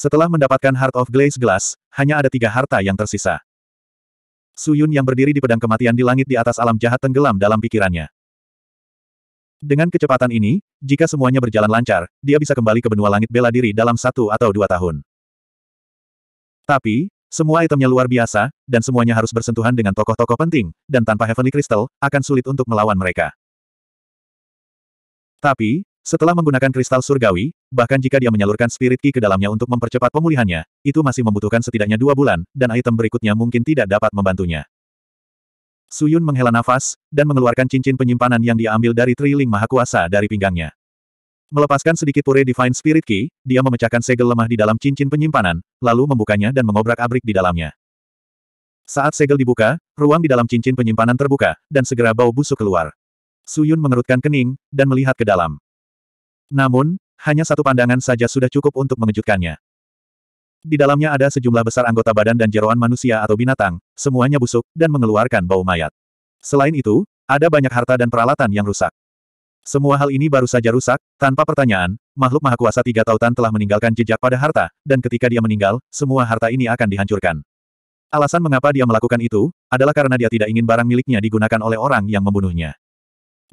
Setelah mendapatkan Heart of Glaze Glass, hanya ada tiga harta yang tersisa. Su Yun yang berdiri di pedang kematian di langit di atas alam jahat tenggelam dalam pikirannya. Dengan kecepatan ini, jika semuanya berjalan lancar, dia bisa kembali ke benua langit bela diri dalam satu atau dua tahun. Tapi, semua itemnya luar biasa, dan semuanya harus bersentuhan dengan tokoh-tokoh penting, dan tanpa Heavenly Crystal, akan sulit untuk melawan mereka. Tapi, setelah menggunakan kristal surgawi, bahkan jika dia menyalurkan spirit ki ke dalamnya untuk mempercepat pemulihannya, itu masih membutuhkan setidaknya dua bulan, dan item berikutnya mungkin tidak dapat membantunya. Suyun menghela nafas, dan mengeluarkan cincin penyimpanan yang diambil dari Triling Mahakuasa dari pinggangnya. Melepaskan sedikit pure Divine Spirit Key, dia memecahkan segel lemah di dalam cincin penyimpanan, lalu membukanya dan mengobrak-abrik di dalamnya. Saat segel dibuka, ruang di dalam cincin penyimpanan terbuka, dan segera bau busuk keluar. Suyun mengerutkan kening, dan melihat ke dalam. Namun, hanya satu pandangan saja sudah cukup untuk mengejutkannya. Di dalamnya ada sejumlah besar anggota badan dan jeroan manusia atau binatang, semuanya busuk, dan mengeluarkan bau mayat. Selain itu, ada banyak harta dan peralatan yang rusak. Semua hal ini baru saja rusak, tanpa pertanyaan, makhluk maha kuasa tiga tautan telah meninggalkan jejak pada harta, dan ketika dia meninggal, semua harta ini akan dihancurkan. Alasan mengapa dia melakukan itu, adalah karena dia tidak ingin barang miliknya digunakan oleh orang yang membunuhnya.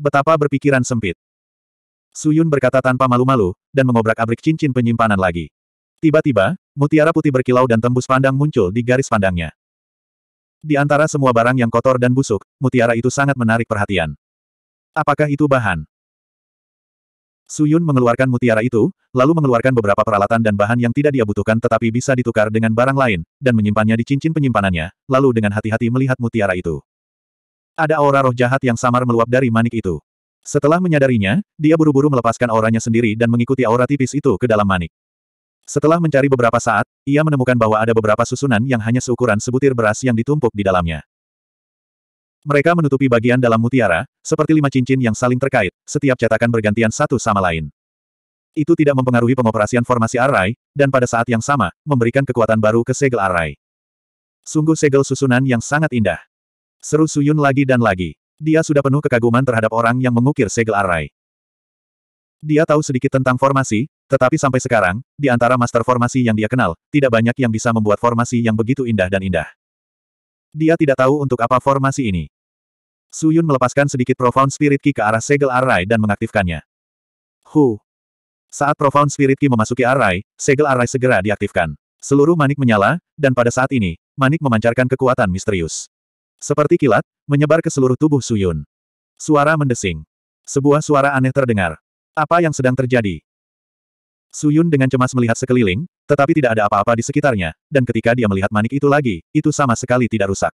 Betapa berpikiran sempit. Suyun berkata tanpa malu-malu, dan mengobrak-abrik cincin penyimpanan lagi. Tiba-tiba, mutiara putih berkilau dan tembus pandang muncul di garis pandangnya. Di antara semua barang yang kotor dan busuk, mutiara itu sangat menarik perhatian. Apakah itu bahan? Suyun mengeluarkan mutiara itu, lalu mengeluarkan beberapa peralatan dan bahan yang tidak dia butuhkan tetapi bisa ditukar dengan barang lain, dan menyimpannya di cincin penyimpanannya, lalu dengan hati-hati melihat mutiara itu. Ada aura roh jahat yang samar meluap dari manik itu. Setelah menyadarinya, dia buru-buru melepaskan auranya sendiri dan mengikuti aura tipis itu ke dalam manik. Setelah mencari beberapa saat, ia menemukan bahwa ada beberapa susunan yang hanya seukuran sebutir beras yang ditumpuk di dalamnya. Mereka menutupi bagian dalam mutiara, seperti lima cincin yang saling terkait, setiap cetakan bergantian satu sama lain. Itu tidak mempengaruhi pengoperasian formasi Arai, dan pada saat yang sama, memberikan kekuatan baru ke segel Arai. Sungguh segel susunan yang sangat indah. Seru Suyun lagi dan lagi. Dia sudah penuh kekaguman terhadap orang yang mengukir segel arai. Dia tahu sedikit tentang formasi, tetapi sampai sekarang, di antara master formasi yang dia kenal, tidak banyak yang bisa membuat formasi yang begitu indah dan indah. Dia tidak tahu untuk apa formasi ini. Suyun melepaskan sedikit Profound Spirit Ki ke arah segel arai dan mengaktifkannya. Hu. Saat Profound Spirit Ki memasuki arai, segel arai segera diaktifkan. Seluruh manik menyala, dan pada saat ini, manik memancarkan kekuatan misterius. Seperti kilat, menyebar ke seluruh tubuh Suyun. Suara mendesing. Sebuah suara aneh terdengar. Apa yang sedang terjadi? Suyun dengan cemas melihat sekeliling, tetapi tidak ada apa-apa di sekitarnya, dan ketika dia melihat manik itu lagi, itu sama sekali tidak rusak.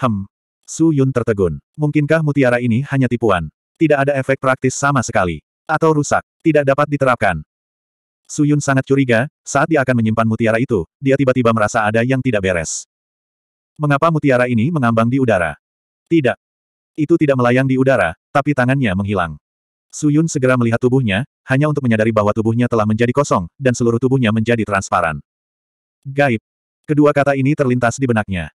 Hem. Suyun tertegun. Mungkinkah mutiara ini hanya tipuan? Tidak ada efek praktis sama sekali. Atau rusak. Tidak dapat diterapkan. Suyun sangat curiga, saat dia akan menyimpan mutiara itu, dia tiba-tiba merasa ada yang tidak beres. Mengapa mutiara ini mengambang di udara? Tidak. Itu tidak melayang di udara, tapi tangannya menghilang. Suyun segera melihat tubuhnya, hanya untuk menyadari bahwa tubuhnya telah menjadi kosong, dan seluruh tubuhnya menjadi transparan. Gaib. Kedua kata ini terlintas di benaknya.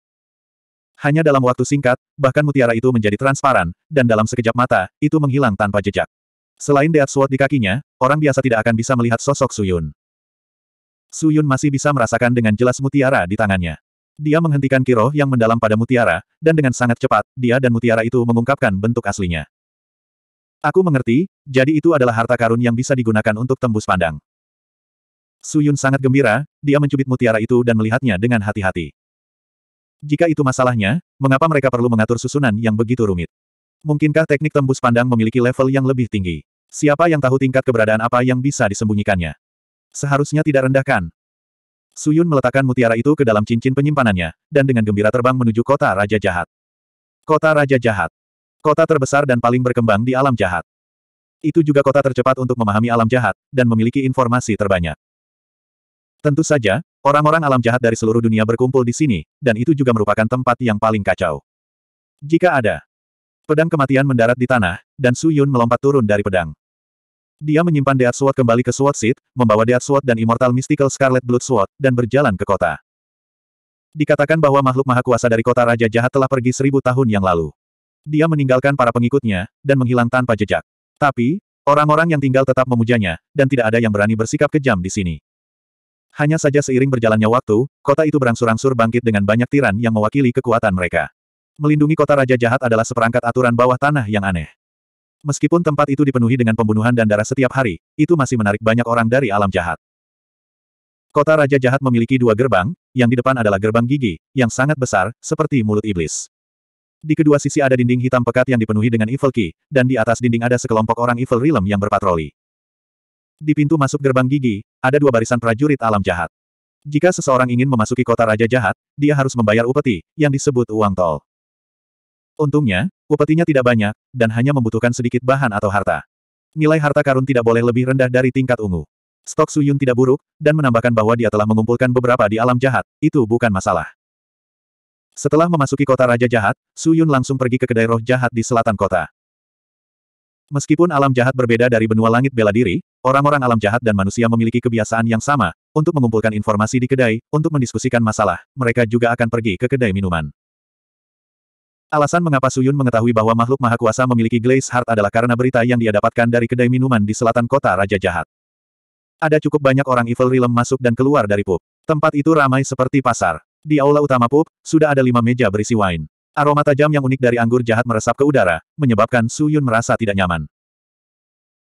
Hanya dalam waktu singkat, bahkan mutiara itu menjadi transparan, dan dalam sekejap mata, itu menghilang tanpa jejak. Selain Death Sword di kakinya, orang biasa tidak akan bisa melihat sosok Suyun. Suyun masih bisa merasakan dengan jelas mutiara di tangannya. Dia menghentikan kiroh yang mendalam pada mutiara, dan dengan sangat cepat, dia dan mutiara itu mengungkapkan bentuk aslinya. Aku mengerti, jadi itu adalah harta karun yang bisa digunakan untuk tembus pandang. Suyun sangat gembira, dia mencubit mutiara itu dan melihatnya dengan hati-hati. Jika itu masalahnya, mengapa mereka perlu mengatur susunan yang begitu rumit? Mungkinkah teknik tembus pandang memiliki level yang lebih tinggi? Siapa yang tahu tingkat keberadaan apa yang bisa disembunyikannya? Seharusnya tidak rendahkan, Suyun meletakkan mutiara itu ke dalam cincin penyimpanannya, dan dengan gembira terbang menuju kota Raja Jahat. Kota Raja Jahat. Kota terbesar dan paling berkembang di alam jahat. Itu juga kota tercepat untuk memahami alam jahat, dan memiliki informasi terbanyak. Tentu saja, orang-orang alam jahat dari seluruh dunia berkumpul di sini, dan itu juga merupakan tempat yang paling kacau. Jika ada pedang kematian mendarat di tanah, dan Su Yun melompat turun dari pedang. Dia menyimpan Death Sword kembali ke Sword Seed, membawa Death Sword dan Immortal Mystical Scarlet Blood Sword, dan berjalan ke kota. Dikatakan bahwa makhluk maha kuasa dari kota Raja Jahat telah pergi seribu tahun yang lalu. Dia meninggalkan para pengikutnya, dan menghilang tanpa jejak. Tapi, orang-orang yang tinggal tetap memujanya, dan tidak ada yang berani bersikap kejam di sini. Hanya saja seiring berjalannya waktu, kota itu berangsur-angsur bangkit dengan banyak tiran yang mewakili kekuatan mereka. Melindungi kota Raja Jahat adalah seperangkat aturan bawah tanah yang aneh. Meskipun tempat itu dipenuhi dengan pembunuhan dan darah setiap hari, itu masih menarik banyak orang dari alam jahat. Kota Raja Jahat memiliki dua gerbang, yang di depan adalah gerbang gigi, yang sangat besar, seperti mulut iblis. Di kedua sisi ada dinding hitam pekat yang dipenuhi dengan evil key, dan di atas dinding ada sekelompok orang evil realm yang berpatroli. Di pintu masuk gerbang gigi, ada dua barisan prajurit alam jahat. Jika seseorang ingin memasuki kota Raja Jahat, dia harus membayar upeti, yang disebut uang tol. Untungnya, Upetinya tidak banyak, dan hanya membutuhkan sedikit bahan atau harta. Nilai harta karun tidak boleh lebih rendah dari tingkat ungu. Stok Suyun tidak buruk, dan menambahkan bahwa dia telah mengumpulkan beberapa di alam jahat, itu bukan masalah. Setelah memasuki kota Raja Jahat, Suyun langsung pergi ke kedai roh jahat di selatan kota. Meskipun alam jahat berbeda dari benua langit bela diri, orang-orang alam jahat dan manusia memiliki kebiasaan yang sama, untuk mengumpulkan informasi di kedai, untuk mendiskusikan masalah, mereka juga akan pergi ke kedai minuman. Alasan mengapa Suyun mengetahui bahwa makhluk maha kuasa memiliki Glaze Heart adalah karena berita yang dia dapatkan dari kedai minuman di selatan kota Raja Jahat. Ada cukup banyak orang Evil Realm masuk dan keluar dari pub. Tempat itu ramai seperti pasar. Di aula utama pub, sudah ada lima meja berisi wine. Aroma tajam yang unik dari anggur jahat meresap ke udara, menyebabkan Suyun merasa tidak nyaman.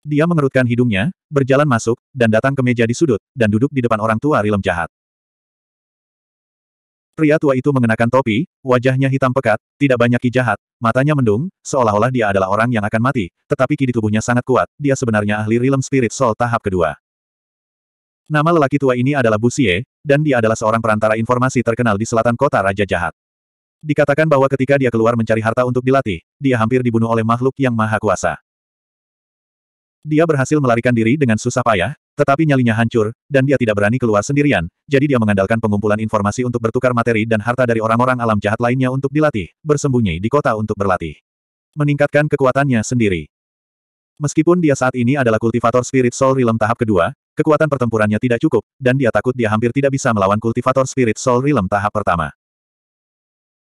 Dia mengerutkan hidungnya, berjalan masuk, dan datang ke meja di sudut, dan duduk di depan orang tua Rilem jahat. Pria tua itu mengenakan topi, wajahnya hitam pekat, tidak banyak jahat, matanya mendung, seolah-olah dia adalah orang yang akan mati, tetapi ki di tubuhnya sangat kuat, dia sebenarnya ahli Realm Spirit Soul tahap kedua. Nama lelaki tua ini adalah Busie, dan dia adalah seorang perantara informasi terkenal di selatan kota Raja Jahat. Dikatakan bahwa ketika dia keluar mencari harta untuk dilatih, dia hampir dibunuh oleh makhluk yang maha kuasa. Dia berhasil melarikan diri dengan susah payah, tetapi nyalinya hancur, dan dia tidak berani keluar sendirian, jadi dia mengandalkan pengumpulan informasi untuk bertukar materi dan harta dari orang-orang alam jahat lainnya untuk dilatih, bersembunyi di kota untuk berlatih. Meningkatkan kekuatannya sendiri. Meskipun dia saat ini adalah kultivator spirit soul realm tahap kedua, kekuatan pertempurannya tidak cukup, dan dia takut dia hampir tidak bisa melawan kultivator spirit soul realm tahap pertama.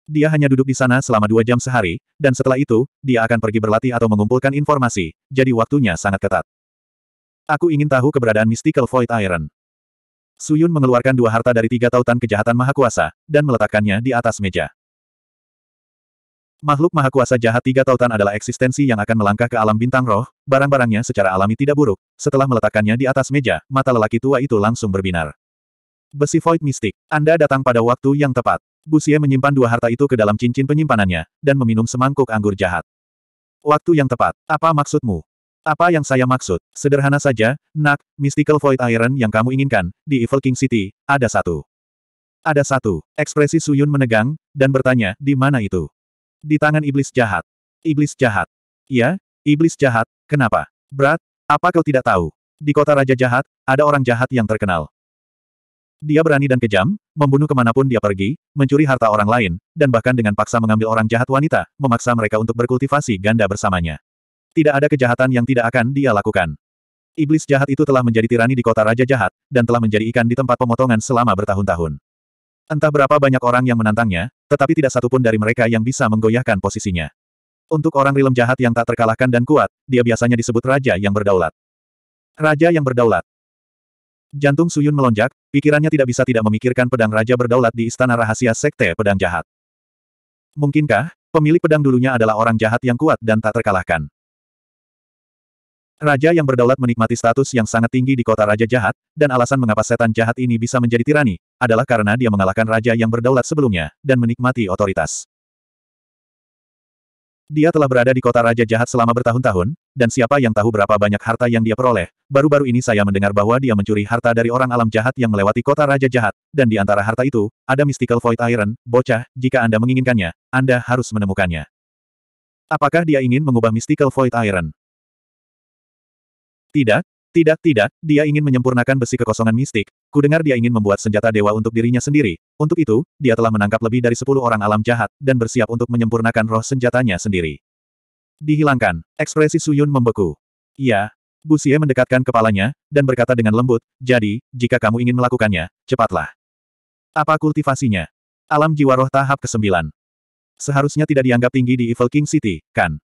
Dia hanya duduk di sana selama dua jam sehari, dan setelah itu, dia akan pergi berlatih atau mengumpulkan informasi, jadi waktunya sangat ketat. Aku ingin tahu keberadaan Mystical Void Iron. Suyun mengeluarkan dua harta dari tiga tautan kejahatan maha kuasa, dan meletakkannya di atas meja. Makhluk maha kuasa jahat tiga tautan adalah eksistensi yang akan melangkah ke alam bintang roh, barang-barangnya secara alami tidak buruk. Setelah meletakkannya di atas meja, mata lelaki tua itu langsung berbinar. Besi Void Mystic, Anda datang pada waktu yang tepat. Busie menyimpan dua harta itu ke dalam cincin penyimpanannya, dan meminum semangkuk anggur jahat. Waktu yang tepat, apa maksudmu? Apa yang saya maksud? Sederhana saja, nak, Mystical Void Iron yang kamu inginkan, di Evil King City, ada satu. Ada satu. Ekspresi Suyun menegang, dan bertanya, di mana itu? Di tangan iblis jahat. Iblis jahat. Ya, iblis jahat, kenapa? Brat, apa kau tidak tahu? Di kota Raja Jahat, ada orang jahat yang terkenal. Dia berani dan kejam, membunuh kemanapun dia pergi, mencuri harta orang lain, dan bahkan dengan paksa mengambil orang jahat wanita, memaksa mereka untuk berkultivasi ganda bersamanya. Tidak ada kejahatan yang tidak akan dia lakukan. Iblis jahat itu telah menjadi tirani di kota Raja Jahat, dan telah menjadi ikan di tempat pemotongan selama bertahun-tahun. Entah berapa banyak orang yang menantangnya, tetapi tidak satupun dari mereka yang bisa menggoyahkan posisinya. Untuk orang rilem jahat yang tak terkalahkan dan kuat, dia biasanya disebut raja yang berdaulat. Raja yang berdaulat. Jantung Suyun melonjak, pikirannya tidak bisa tidak memikirkan pedang raja berdaulat di istana rahasia sekte pedang jahat. Mungkinkah, pemilik pedang dulunya adalah orang jahat yang kuat dan tak terkalahkan? Raja yang berdaulat menikmati status yang sangat tinggi di kota Raja Jahat, dan alasan mengapa setan jahat ini bisa menjadi tirani, adalah karena dia mengalahkan raja yang berdaulat sebelumnya, dan menikmati otoritas. Dia telah berada di kota Raja Jahat selama bertahun-tahun, dan siapa yang tahu berapa banyak harta yang dia peroleh, baru-baru ini saya mendengar bahwa dia mencuri harta dari orang alam jahat yang melewati kota Raja Jahat, dan di antara harta itu, ada Mystical Void Iron, bocah, jika Anda menginginkannya, Anda harus menemukannya. Apakah dia ingin mengubah Mystical Void Iron? Tidak, tidak, tidak, dia ingin menyempurnakan besi kekosongan mistik. Kudengar dia ingin membuat senjata dewa untuk dirinya sendiri. Untuk itu, dia telah menangkap lebih dari sepuluh orang alam jahat, dan bersiap untuk menyempurnakan roh senjatanya sendiri. Dihilangkan. Ekspresi Suyun membeku. Ya. Busie mendekatkan kepalanya, dan berkata dengan lembut, jadi, jika kamu ingin melakukannya, cepatlah. Apa kultivasinya? Alam jiwa roh tahap ke-9. Seharusnya tidak dianggap tinggi di Evil King City, kan?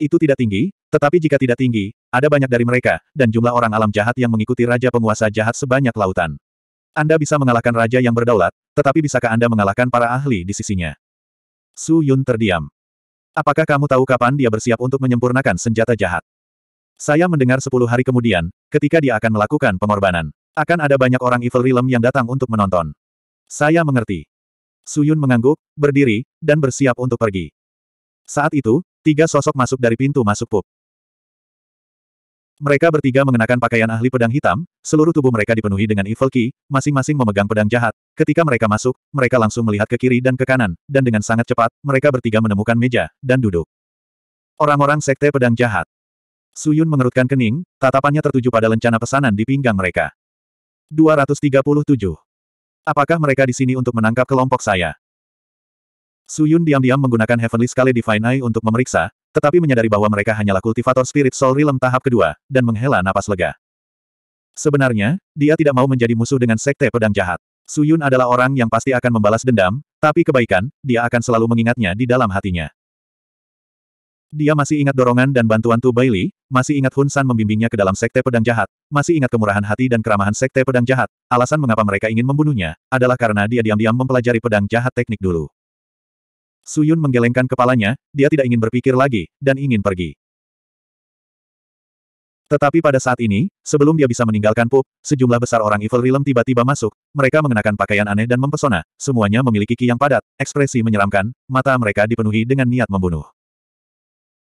Itu tidak tinggi, tetapi jika tidak tinggi, ada banyak dari mereka, dan jumlah orang alam jahat yang mengikuti raja penguasa jahat sebanyak lautan. Anda bisa mengalahkan raja yang berdaulat, tetapi bisakah Anda mengalahkan para ahli di sisinya? Su Yun terdiam. Apakah kamu tahu kapan dia bersiap untuk menyempurnakan senjata jahat? Saya mendengar sepuluh hari kemudian, ketika dia akan melakukan pengorbanan. Akan ada banyak orang Evil Realm yang datang untuk menonton. Saya mengerti. Suyun mengangguk, berdiri, dan bersiap untuk pergi. Saat itu, Tiga sosok masuk dari pintu masuk pub. Mereka bertiga mengenakan pakaian ahli pedang hitam, seluruh tubuh mereka dipenuhi dengan evil key, masing-masing memegang pedang jahat. Ketika mereka masuk, mereka langsung melihat ke kiri dan ke kanan, dan dengan sangat cepat, mereka bertiga menemukan meja, dan duduk. Orang-orang sekte pedang jahat. Suyun mengerutkan kening, tatapannya tertuju pada lencana pesanan di pinggang mereka. 237. Apakah mereka di sini untuk menangkap kelompok saya? Su Yun diam-diam menggunakan Heavenly Scale Divine Eye untuk memeriksa, tetapi menyadari bahwa mereka hanyalah kultivator Spirit Soul Realm tahap kedua, dan menghela napas lega. Sebenarnya, dia tidak mau menjadi musuh dengan Sekte Pedang Jahat. Su Yun adalah orang yang pasti akan membalas dendam, tapi kebaikan, dia akan selalu mengingatnya di dalam hatinya. Dia masih ingat dorongan dan bantuan Tu Bailey, masih ingat Hun San membimbingnya ke dalam Sekte Pedang Jahat, masih ingat kemurahan hati dan keramahan Sekte Pedang Jahat, alasan mengapa mereka ingin membunuhnya, adalah karena dia diam-diam mempelajari pedang jahat teknik dulu. Suyun menggelengkan kepalanya, dia tidak ingin berpikir lagi, dan ingin pergi. Tetapi pada saat ini, sebelum dia bisa meninggalkan Pup, sejumlah besar orang Evil Realm tiba-tiba masuk, mereka mengenakan pakaian aneh dan mempesona, semuanya memiliki ki yang padat, ekspresi menyeramkan, mata mereka dipenuhi dengan niat membunuh.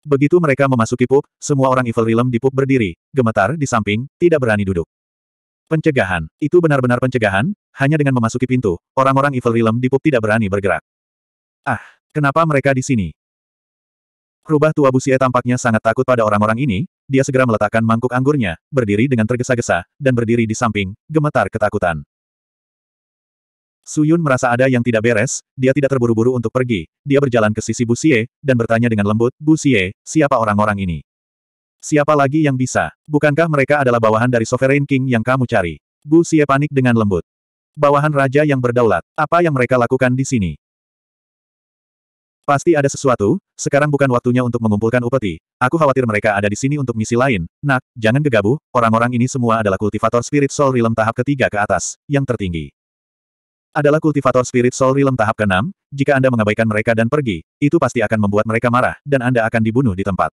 Begitu mereka memasuki Pup, semua orang Evil Realm di pub berdiri, gemetar di samping, tidak berani duduk. Pencegahan. Itu benar-benar pencegahan, hanya dengan memasuki pintu, orang-orang Evil Realm di pub tidak berani bergerak. Ah! Kenapa mereka di sini? Rubah tua Busie tampaknya sangat takut pada orang-orang ini, dia segera meletakkan mangkuk anggurnya, berdiri dengan tergesa-gesa, dan berdiri di samping, gemetar ketakutan. Suyun merasa ada yang tidak beres, dia tidak terburu-buru untuk pergi, dia berjalan ke sisi Busie, dan bertanya dengan lembut, Busie, siapa orang-orang ini? Siapa lagi yang bisa? Bukankah mereka adalah bawahan dari Sovereign King yang kamu cari? Busie panik dengan lembut. Bawahan raja yang berdaulat, apa yang mereka lakukan di sini? Pasti ada sesuatu, sekarang bukan waktunya untuk mengumpulkan upeti. Aku khawatir mereka ada di sini untuk misi lain. Nak, jangan gegabah, orang-orang ini semua adalah kultivator spirit soul realm tahap ketiga ke atas, yang tertinggi. Adalah kultivator spirit soul realm tahap ke-6, jika Anda mengabaikan mereka dan pergi, itu pasti akan membuat mereka marah, dan Anda akan dibunuh di tempat.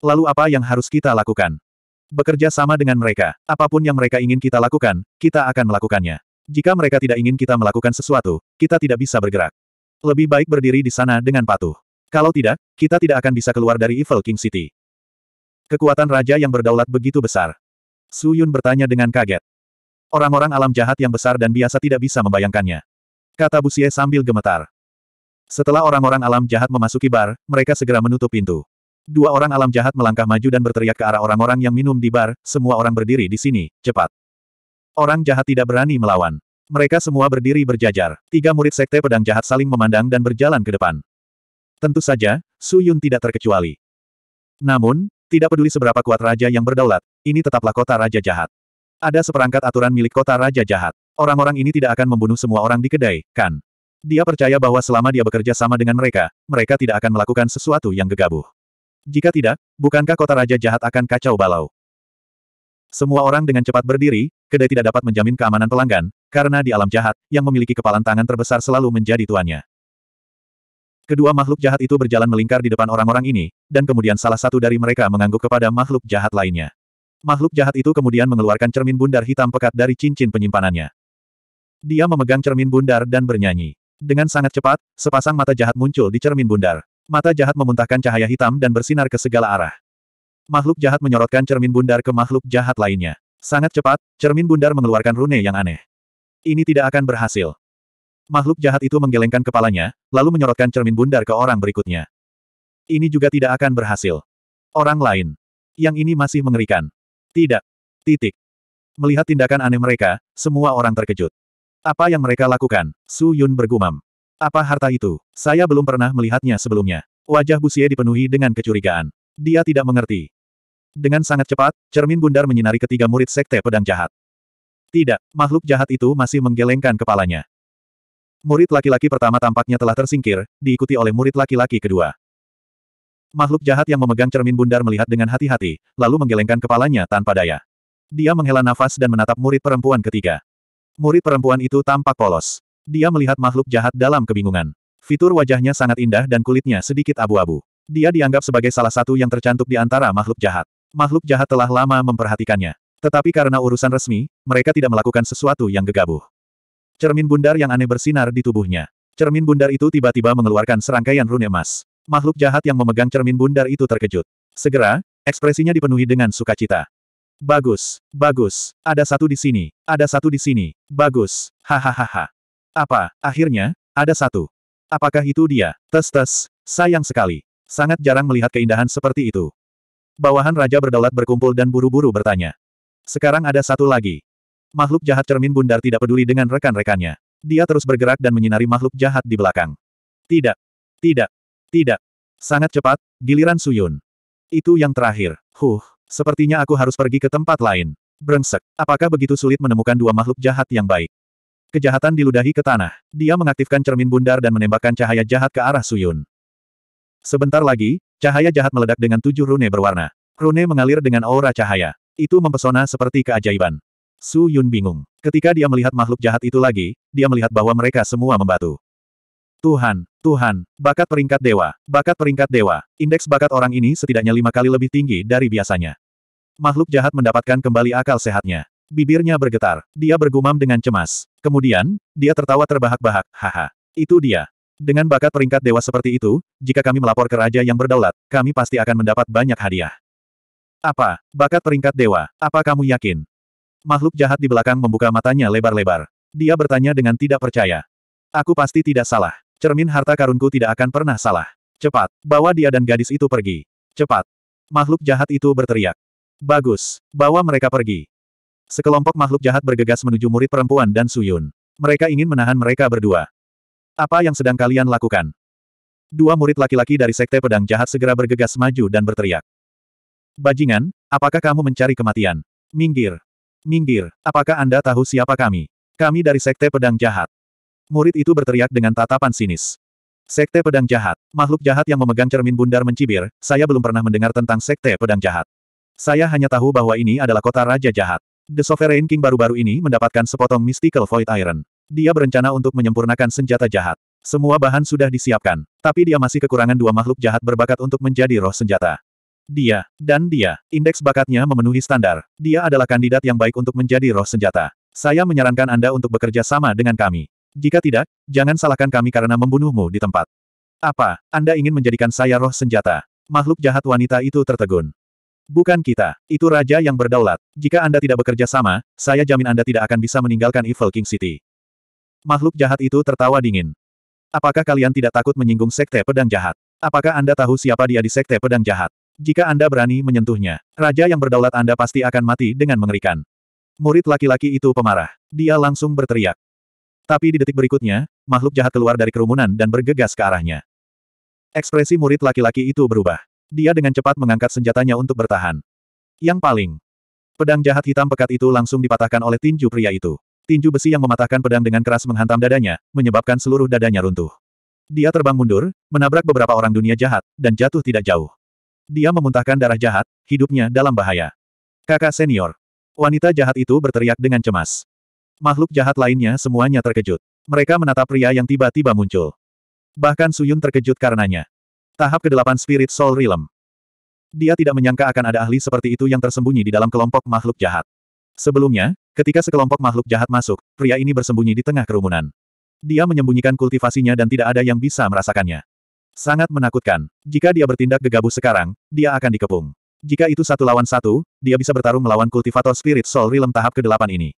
Lalu apa yang harus kita lakukan? Bekerja sama dengan mereka. Apapun yang mereka ingin kita lakukan, kita akan melakukannya. Jika mereka tidak ingin kita melakukan sesuatu, kita tidak bisa bergerak. Lebih baik berdiri di sana dengan patuh. Kalau tidak, kita tidak akan bisa keluar dari Evil King City. Kekuatan raja yang berdaulat begitu besar. Su Yun bertanya dengan kaget. Orang-orang alam jahat yang besar dan biasa tidak bisa membayangkannya. Kata Busie sambil gemetar. Setelah orang-orang alam jahat memasuki bar, mereka segera menutup pintu. Dua orang alam jahat melangkah maju dan berteriak ke arah orang-orang yang minum di bar, semua orang berdiri di sini, cepat. Orang jahat tidak berani melawan. Mereka semua berdiri berjajar. Tiga murid sekte pedang jahat saling memandang dan berjalan ke depan. Tentu saja, Su Yun tidak terkecuali. Namun, tidak peduli seberapa kuat raja yang berdaulat, ini tetaplah kota raja jahat. Ada seperangkat aturan milik kota raja jahat. Orang-orang ini tidak akan membunuh semua orang di kedai, kan? Dia percaya bahwa selama dia bekerja sama dengan mereka, mereka tidak akan melakukan sesuatu yang gegabah. Jika tidak, bukankah kota raja jahat akan kacau balau? Semua orang dengan cepat berdiri, kedai tidak dapat menjamin keamanan pelanggan, karena di alam jahat, yang memiliki kepalan tangan terbesar selalu menjadi tuannya. Kedua makhluk jahat itu berjalan melingkar di depan orang-orang ini, dan kemudian salah satu dari mereka mengangguk kepada makhluk jahat lainnya. Makhluk jahat itu kemudian mengeluarkan cermin bundar hitam pekat dari cincin penyimpanannya. Dia memegang cermin bundar dan bernyanyi. Dengan sangat cepat, sepasang mata jahat muncul di cermin bundar. Mata jahat memuntahkan cahaya hitam dan bersinar ke segala arah. Makhluk jahat menyorotkan cermin bundar ke makhluk jahat lainnya. Sangat cepat, cermin bundar mengeluarkan rune yang aneh. Ini tidak akan berhasil. Makhluk jahat itu menggelengkan kepalanya, lalu menyorotkan cermin bundar ke orang berikutnya. Ini juga tidak akan berhasil. Orang lain. Yang ini masih mengerikan. Tidak. Titik. Melihat tindakan aneh mereka, semua orang terkejut. Apa yang mereka lakukan? Su Yun bergumam. Apa harta itu? Saya belum pernah melihatnya sebelumnya. Wajah Busie dipenuhi dengan kecurigaan. Dia tidak mengerti. Dengan sangat cepat, cermin bundar menyinari ketiga murid sekte pedang jahat. Tidak, makhluk jahat itu masih menggelengkan kepalanya. Murid laki-laki pertama tampaknya telah tersingkir, diikuti oleh murid laki-laki kedua. Makhluk jahat yang memegang cermin bundar melihat dengan hati-hati, lalu menggelengkan kepalanya tanpa daya. Dia menghela nafas dan menatap murid perempuan ketiga. Murid perempuan itu tampak polos. Dia melihat makhluk jahat dalam kebingungan. Fitur wajahnya sangat indah dan kulitnya sedikit abu-abu. Dia dianggap sebagai salah satu yang tercantik di antara makhluk jahat. Makhluk jahat telah lama memperhatikannya. Tetapi karena urusan resmi, mereka tidak melakukan sesuatu yang gegabah. Cermin bundar yang aneh bersinar di tubuhnya. Cermin bundar itu tiba-tiba mengeluarkan serangkaian rune emas. Makhluk jahat yang memegang cermin bundar itu terkejut. Segera, ekspresinya dipenuhi dengan sukacita. Bagus, bagus, ada satu di sini, ada satu di sini, bagus, hahaha. Apa, akhirnya, ada satu. Apakah itu dia? Tes-tes, sayang sekali. Sangat jarang melihat keindahan seperti itu. Bawahan raja berdaulat berkumpul dan buru-buru bertanya. Sekarang ada satu lagi. Makhluk jahat cermin bundar tidak peduli dengan rekan-rekannya. Dia terus bergerak dan menyinari makhluk jahat di belakang. Tidak. Tidak. Tidak. Sangat cepat, giliran Suyun. Itu yang terakhir. Huh, sepertinya aku harus pergi ke tempat lain. Brengsek, apakah begitu sulit menemukan dua makhluk jahat yang baik? Kejahatan diludahi ke tanah. Dia mengaktifkan cermin bundar dan menembakkan cahaya jahat ke arah Suyun. Sebentar lagi, cahaya jahat meledak dengan tujuh rune berwarna. Rune mengalir dengan aura cahaya. Itu mempesona seperti keajaiban. Su Yun bingung. Ketika dia melihat makhluk jahat itu lagi, dia melihat bahwa mereka semua membatu. Tuhan, Tuhan, bakat peringkat dewa, bakat peringkat dewa, indeks bakat orang ini setidaknya lima kali lebih tinggi dari biasanya. Makhluk jahat mendapatkan kembali akal sehatnya. Bibirnya bergetar, dia bergumam dengan cemas. Kemudian, dia tertawa terbahak-bahak, haha. Itu dia. Dengan bakat peringkat dewa seperti itu, jika kami melapor ke raja yang berdaulat, kami pasti akan mendapat banyak hadiah. Apa? Bakat peringkat dewa. Apa kamu yakin? Makhluk jahat di belakang membuka matanya lebar-lebar. Dia bertanya dengan tidak percaya. Aku pasti tidak salah. Cermin harta karunku tidak akan pernah salah. Cepat, bawa dia dan gadis itu pergi. Cepat. Makhluk jahat itu berteriak. Bagus, bawa mereka pergi. Sekelompok makhluk jahat bergegas menuju murid perempuan dan Suyun. Mereka ingin menahan mereka berdua. Apa yang sedang kalian lakukan? Dua murid laki-laki dari Sekte Pedang Jahat segera bergegas maju dan berteriak. Bajingan, apakah kamu mencari kematian? Minggir. Minggir, apakah Anda tahu siapa kami? Kami dari Sekte Pedang Jahat. Murid itu berteriak dengan tatapan sinis. Sekte Pedang Jahat, makhluk jahat yang memegang cermin bundar mencibir, saya belum pernah mendengar tentang Sekte Pedang Jahat. Saya hanya tahu bahwa ini adalah kota Raja Jahat. The Sovereign King baru-baru ini mendapatkan sepotong Mystical Void Iron. Dia berencana untuk menyempurnakan senjata jahat. Semua bahan sudah disiapkan, tapi dia masih kekurangan dua makhluk jahat berbakat untuk menjadi roh senjata. Dia, dan dia, indeks bakatnya memenuhi standar. Dia adalah kandidat yang baik untuk menjadi roh senjata. Saya menyarankan Anda untuk bekerja sama dengan kami. Jika tidak, jangan salahkan kami karena membunuhmu di tempat. Apa, Anda ingin menjadikan saya roh senjata? Makhluk jahat wanita itu tertegun. Bukan kita, itu raja yang berdaulat. Jika Anda tidak bekerja sama, saya jamin Anda tidak akan bisa meninggalkan Evil King City. Makhluk jahat itu tertawa dingin. Apakah kalian tidak takut menyinggung sekte pedang jahat? Apakah Anda tahu siapa dia di sekte pedang jahat? Jika Anda berani menyentuhnya, raja yang berdaulat Anda pasti akan mati dengan mengerikan. Murid laki-laki itu pemarah. Dia langsung berteriak. Tapi di detik berikutnya, makhluk jahat keluar dari kerumunan dan bergegas ke arahnya. Ekspresi murid laki-laki itu berubah. Dia dengan cepat mengangkat senjatanya untuk bertahan. Yang paling, pedang jahat hitam pekat itu langsung dipatahkan oleh tinju pria itu. Tinju besi yang mematahkan pedang dengan keras menghantam dadanya, menyebabkan seluruh dadanya runtuh. Dia terbang mundur, menabrak beberapa orang dunia jahat, dan jatuh tidak jauh. Dia memuntahkan darah jahat, hidupnya dalam bahaya. Kakak senior. Wanita jahat itu berteriak dengan cemas. Makhluk jahat lainnya semuanya terkejut. Mereka menatap pria yang tiba-tiba muncul. Bahkan Suyun terkejut karenanya. Tahap ke-8 Spirit Soul Realm. Dia tidak menyangka akan ada ahli seperti itu yang tersembunyi di dalam kelompok makhluk jahat. Sebelumnya, ketika sekelompok makhluk jahat masuk, pria ini bersembunyi di tengah kerumunan. Dia menyembunyikan kultivasinya dan tidak ada yang bisa merasakannya. Sangat menakutkan. Jika dia bertindak gegabah sekarang, dia akan dikepung. Jika itu satu lawan satu, dia bisa bertarung melawan kultivator Spirit Soul Realm tahap ke-8 ini.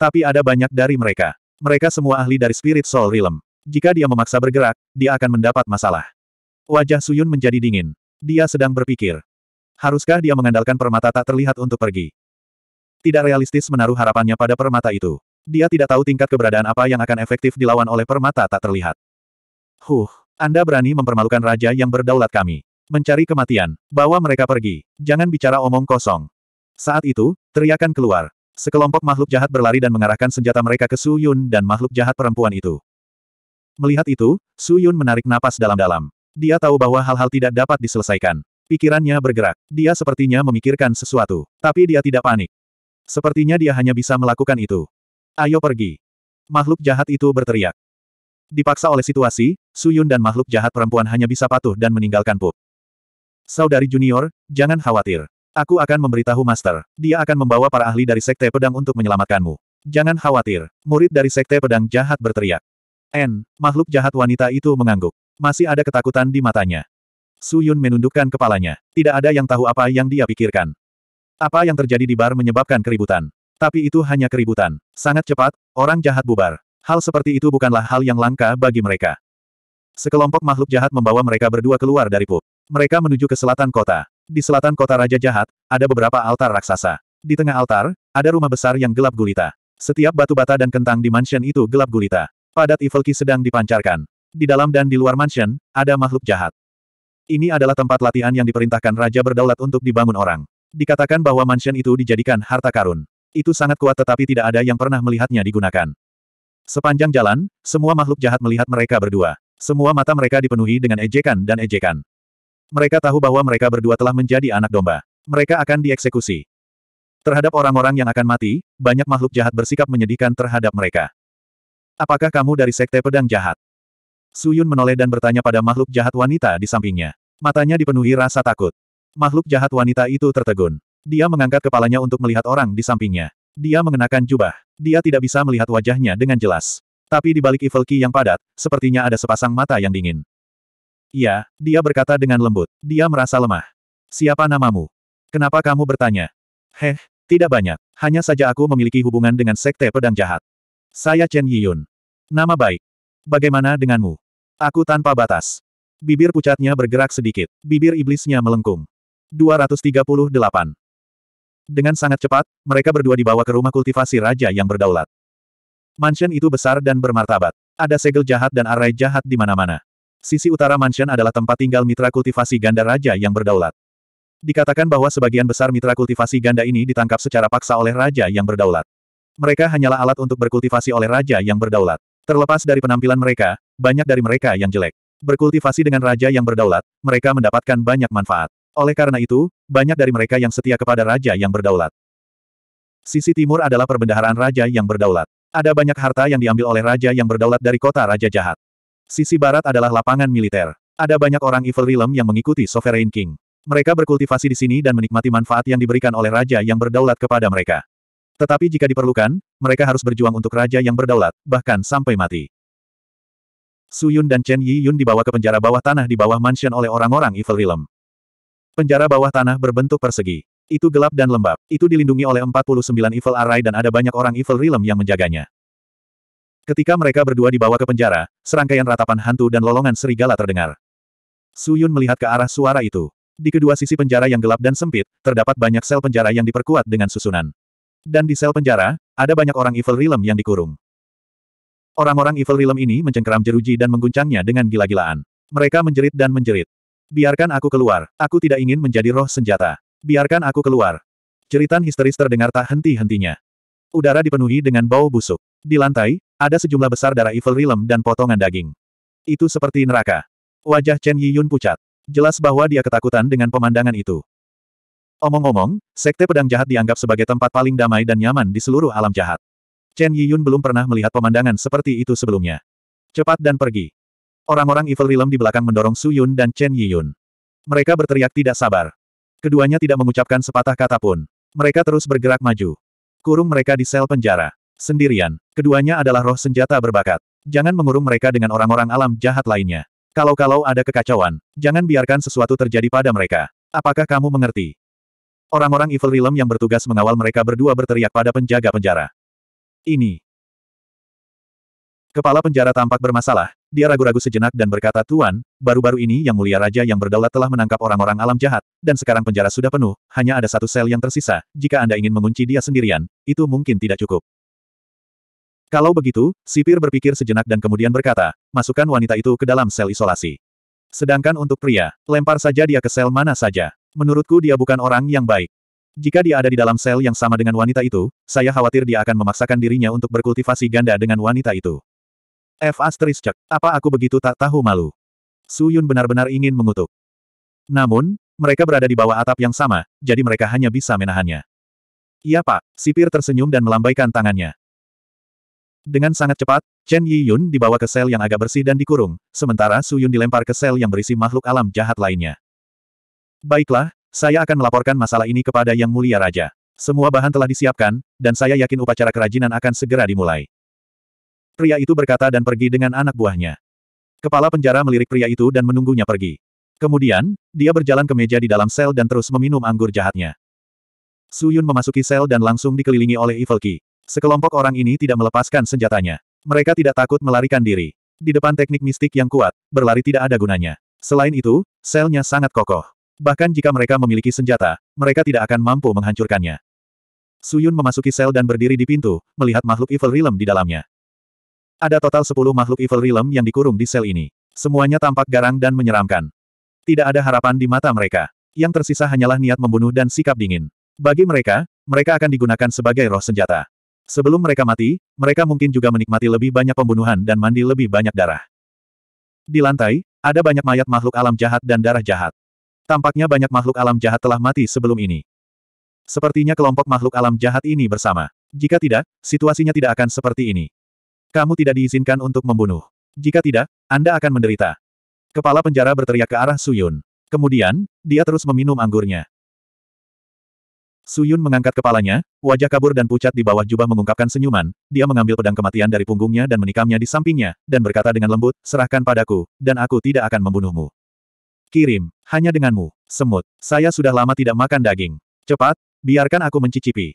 Tapi ada banyak dari mereka. Mereka semua ahli dari Spirit Soul Realm. Jika dia memaksa bergerak, dia akan mendapat masalah. Wajah Suyun menjadi dingin. Dia sedang berpikir. Haruskah dia mengandalkan permata tak terlihat untuk pergi? Tidak realistis menaruh harapannya pada permata itu. Dia tidak tahu tingkat keberadaan apa yang akan efektif dilawan oleh permata tak terlihat. Huh, anda berani mempermalukan raja yang berdaulat kami. Mencari kematian. Bawa mereka pergi. Jangan bicara omong kosong. Saat itu, teriakan keluar. Sekelompok makhluk jahat berlari dan mengarahkan senjata mereka ke Su Yun dan makhluk jahat perempuan itu. Melihat itu, Su Yun menarik napas dalam-dalam. Dia tahu bahwa hal-hal tidak dapat diselesaikan. Pikirannya bergerak. Dia sepertinya memikirkan sesuatu. Tapi dia tidak panik. Sepertinya dia hanya bisa melakukan itu. Ayo pergi. Makhluk jahat itu berteriak. Dipaksa oleh situasi, Suyun dan makhluk jahat perempuan hanya bisa patuh dan meninggalkan Pup. Saudari junior, jangan khawatir. Aku akan memberitahu Master. Dia akan membawa para ahli dari Sekte Pedang untuk menyelamatkanmu. Jangan khawatir. Murid dari Sekte Pedang jahat berteriak. N, makhluk jahat wanita itu mengangguk. Masih ada ketakutan di matanya. Suyun menundukkan kepalanya. Tidak ada yang tahu apa yang dia pikirkan. Apa yang terjadi di bar menyebabkan keributan. Tapi itu hanya keributan. Sangat cepat, orang jahat bubar. Hal seperti itu bukanlah hal yang langka bagi mereka. Sekelompok makhluk jahat membawa mereka berdua keluar dari pub. Mereka menuju ke selatan kota. Di selatan kota Raja Jahat, ada beberapa altar raksasa. Di tengah altar, ada rumah besar yang gelap gulita. Setiap batu bata dan kentang di mansion itu gelap gulita. Padat Evil Key sedang dipancarkan. Di dalam dan di luar mansion, ada makhluk jahat. Ini adalah tempat latihan yang diperintahkan Raja Berdaulat untuk dibangun orang. Dikatakan bahwa mansion itu dijadikan harta karun. Itu sangat kuat tetapi tidak ada yang pernah melihatnya digunakan. Sepanjang jalan, semua makhluk jahat melihat mereka berdua. Semua mata mereka dipenuhi dengan ejekan dan ejekan. Mereka tahu bahwa mereka berdua telah menjadi anak domba. Mereka akan dieksekusi. Terhadap orang-orang yang akan mati, banyak makhluk jahat bersikap menyedihkan terhadap mereka. Apakah kamu dari Sekte Pedang Jahat? Suyun menoleh dan bertanya pada makhluk jahat wanita di sampingnya. Matanya dipenuhi rasa takut. Makhluk jahat wanita itu tertegun. Dia mengangkat kepalanya untuk melihat orang di sampingnya. Dia mengenakan jubah. Dia tidak bisa melihat wajahnya dengan jelas. Tapi di balik Evil Key yang padat, sepertinya ada sepasang mata yang dingin. Ya, dia berkata dengan lembut. Dia merasa lemah. Siapa namamu? Kenapa kamu bertanya? Heh, tidak banyak. Hanya saja aku memiliki hubungan dengan Sekte Pedang Jahat. Saya Chen Yiyun. Nama baik. Bagaimana denganmu? Aku tanpa batas. Bibir pucatnya bergerak sedikit. Bibir iblisnya melengkung. 238. Dengan sangat cepat, mereka berdua dibawa ke rumah kultivasi raja yang berdaulat. Mansion itu besar dan bermartabat. Ada segel jahat dan arai jahat di mana-mana. Sisi utara mansion adalah tempat tinggal mitra kultivasi ganda raja yang berdaulat. Dikatakan bahwa sebagian besar mitra kultivasi ganda ini ditangkap secara paksa oleh raja yang berdaulat. Mereka hanyalah alat untuk berkultivasi oleh raja yang berdaulat. Terlepas dari penampilan mereka, banyak dari mereka yang jelek. Berkultivasi dengan raja yang berdaulat, mereka mendapatkan banyak manfaat. Oleh karena itu, banyak dari mereka yang setia kepada raja yang berdaulat. Sisi timur adalah perbendaharaan raja yang berdaulat. Ada banyak harta yang diambil oleh raja yang berdaulat dari kota raja jahat. Sisi barat adalah lapangan militer. Ada banyak orang Evil Realm yang mengikuti Sovereign King. Mereka berkultivasi di sini dan menikmati manfaat yang diberikan oleh raja yang berdaulat kepada mereka. Tetapi jika diperlukan, mereka harus berjuang untuk raja yang berdaulat, bahkan sampai mati. Su Yun dan Chen Yi Yun dibawa ke penjara bawah tanah di bawah mansion oleh orang-orang Evil Realm. Penjara bawah tanah berbentuk persegi. Itu gelap dan lembab. Itu dilindungi oleh 49 Evil Array dan ada banyak orang Evil Realm yang menjaganya. Ketika mereka berdua dibawa ke penjara, serangkaian ratapan hantu dan lolongan serigala terdengar. Su Yun melihat ke arah suara itu. Di kedua sisi penjara yang gelap dan sempit, terdapat banyak sel penjara yang diperkuat dengan susunan. Dan di sel penjara, ada banyak orang Evil Realm yang dikurung. Orang-orang Evil Realm ini mencengkeram jeruji dan mengguncangnya dengan gila-gilaan. Mereka menjerit dan menjerit. Biarkan aku keluar. Aku tidak ingin menjadi roh senjata. Biarkan aku keluar. Ceritan histeris terdengar tak henti-hentinya. Udara dipenuhi dengan bau busuk. Di lantai, ada sejumlah besar darah Evil Realm dan potongan daging. Itu seperti neraka. Wajah Chen Yiyun pucat. Jelas bahwa dia ketakutan dengan pemandangan itu. Omong-omong, Sekte Pedang Jahat dianggap sebagai tempat paling damai dan nyaman di seluruh alam jahat. Chen Yiyun belum pernah melihat pemandangan seperti itu sebelumnya. Cepat dan pergi. Orang-orang Evil Realm di belakang mendorong Su Yun dan Chen Yi Yun. Mereka berteriak tidak sabar. Keduanya tidak mengucapkan sepatah kata pun. Mereka terus bergerak maju. Kurung mereka di sel penjara. Sendirian. Keduanya adalah roh senjata berbakat. Jangan mengurung mereka dengan orang-orang alam jahat lainnya. Kalau-kalau ada kekacauan, jangan biarkan sesuatu terjadi pada mereka. Apakah kamu mengerti? Orang-orang Evil Realm yang bertugas mengawal mereka berdua berteriak pada penjaga penjara. Ini, Kepala penjara tampak bermasalah, dia ragu-ragu sejenak dan berkata Tuan, baru-baru ini Yang Mulia Raja yang berdaulat telah menangkap orang-orang alam jahat, dan sekarang penjara sudah penuh, hanya ada satu sel yang tersisa, jika Anda ingin mengunci dia sendirian, itu mungkin tidak cukup. Kalau begitu, sipir berpikir sejenak dan kemudian berkata, masukkan wanita itu ke dalam sel isolasi. Sedangkan untuk pria, lempar saja dia ke sel mana saja. Menurutku dia bukan orang yang baik. Jika dia ada di dalam sel yang sama dengan wanita itu, saya khawatir dia akan memaksakan dirinya untuk berkultivasi ganda dengan wanita itu. F asteris cek, apa aku begitu tak tahu malu? Su Yun benar-benar ingin mengutuk. Namun, mereka berada di bawah atap yang sama, jadi mereka hanya bisa menahannya. Iya pak, sipir tersenyum dan melambaikan tangannya. Dengan sangat cepat, Chen Yi Yun dibawa ke sel yang agak bersih dan dikurung, sementara Su Yun dilempar ke sel yang berisi makhluk alam jahat lainnya. Baiklah, saya akan melaporkan masalah ini kepada Yang Mulia Raja. Semua bahan telah disiapkan, dan saya yakin upacara kerajinan akan segera dimulai. Pria itu berkata dan pergi dengan anak buahnya. Kepala penjara melirik pria itu dan menunggunya pergi. Kemudian, dia berjalan ke meja di dalam sel dan terus meminum anggur jahatnya. Suyun memasuki sel dan langsung dikelilingi oleh Evil Ki. Sekelompok orang ini tidak melepaskan senjatanya. Mereka tidak takut melarikan diri. Di depan teknik mistik yang kuat, berlari tidak ada gunanya. Selain itu, selnya sangat kokoh. Bahkan jika mereka memiliki senjata, mereka tidak akan mampu menghancurkannya. Suyun memasuki sel dan berdiri di pintu, melihat makhluk Evil Realm di dalamnya. Ada total 10 makhluk Evil Realm yang dikurung di sel ini. Semuanya tampak garang dan menyeramkan. Tidak ada harapan di mata mereka. Yang tersisa hanyalah niat membunuh dan sikap dingin. Bagi mereka, mereka akan digunakan sebagai roh senjata. Sebelum mereka mati, mereka mungkin juga menikmati lebih banyak pembunuhan dan mandi lebih banyak darah. Di lantai, ada banyak mayat makhluk alam jahat dan darah jahat. Tampaknya banyak makhluk alam jahat telah mati sebelum ini. Sepertinya kelompok makhluk alam jahat ini bersama. Jika tidak, situasinya tidak akan seperti ini. Kamu tidak diizinkan untuk membunuh. Jika tidak, Anda akan menderita. Kepala penjara berteriak ke arah Suyun. Kemudian, dia terus meminum anggurnya. Suyun mengangkat kepalanya, wajah kabur dan pucat di bawah jubah mengungkapkan senyuman, dia mengambil pedang kematian dari punggungnya dan menikamnya di sampingnya, dan berkata dengan lembut, serahkan padaku, dan aku tidak akan membunuhmu. Kirim, hanya denganmu, semut, saya sudah lama tidak makan daging. Cepat, biarkan aku mencicipi.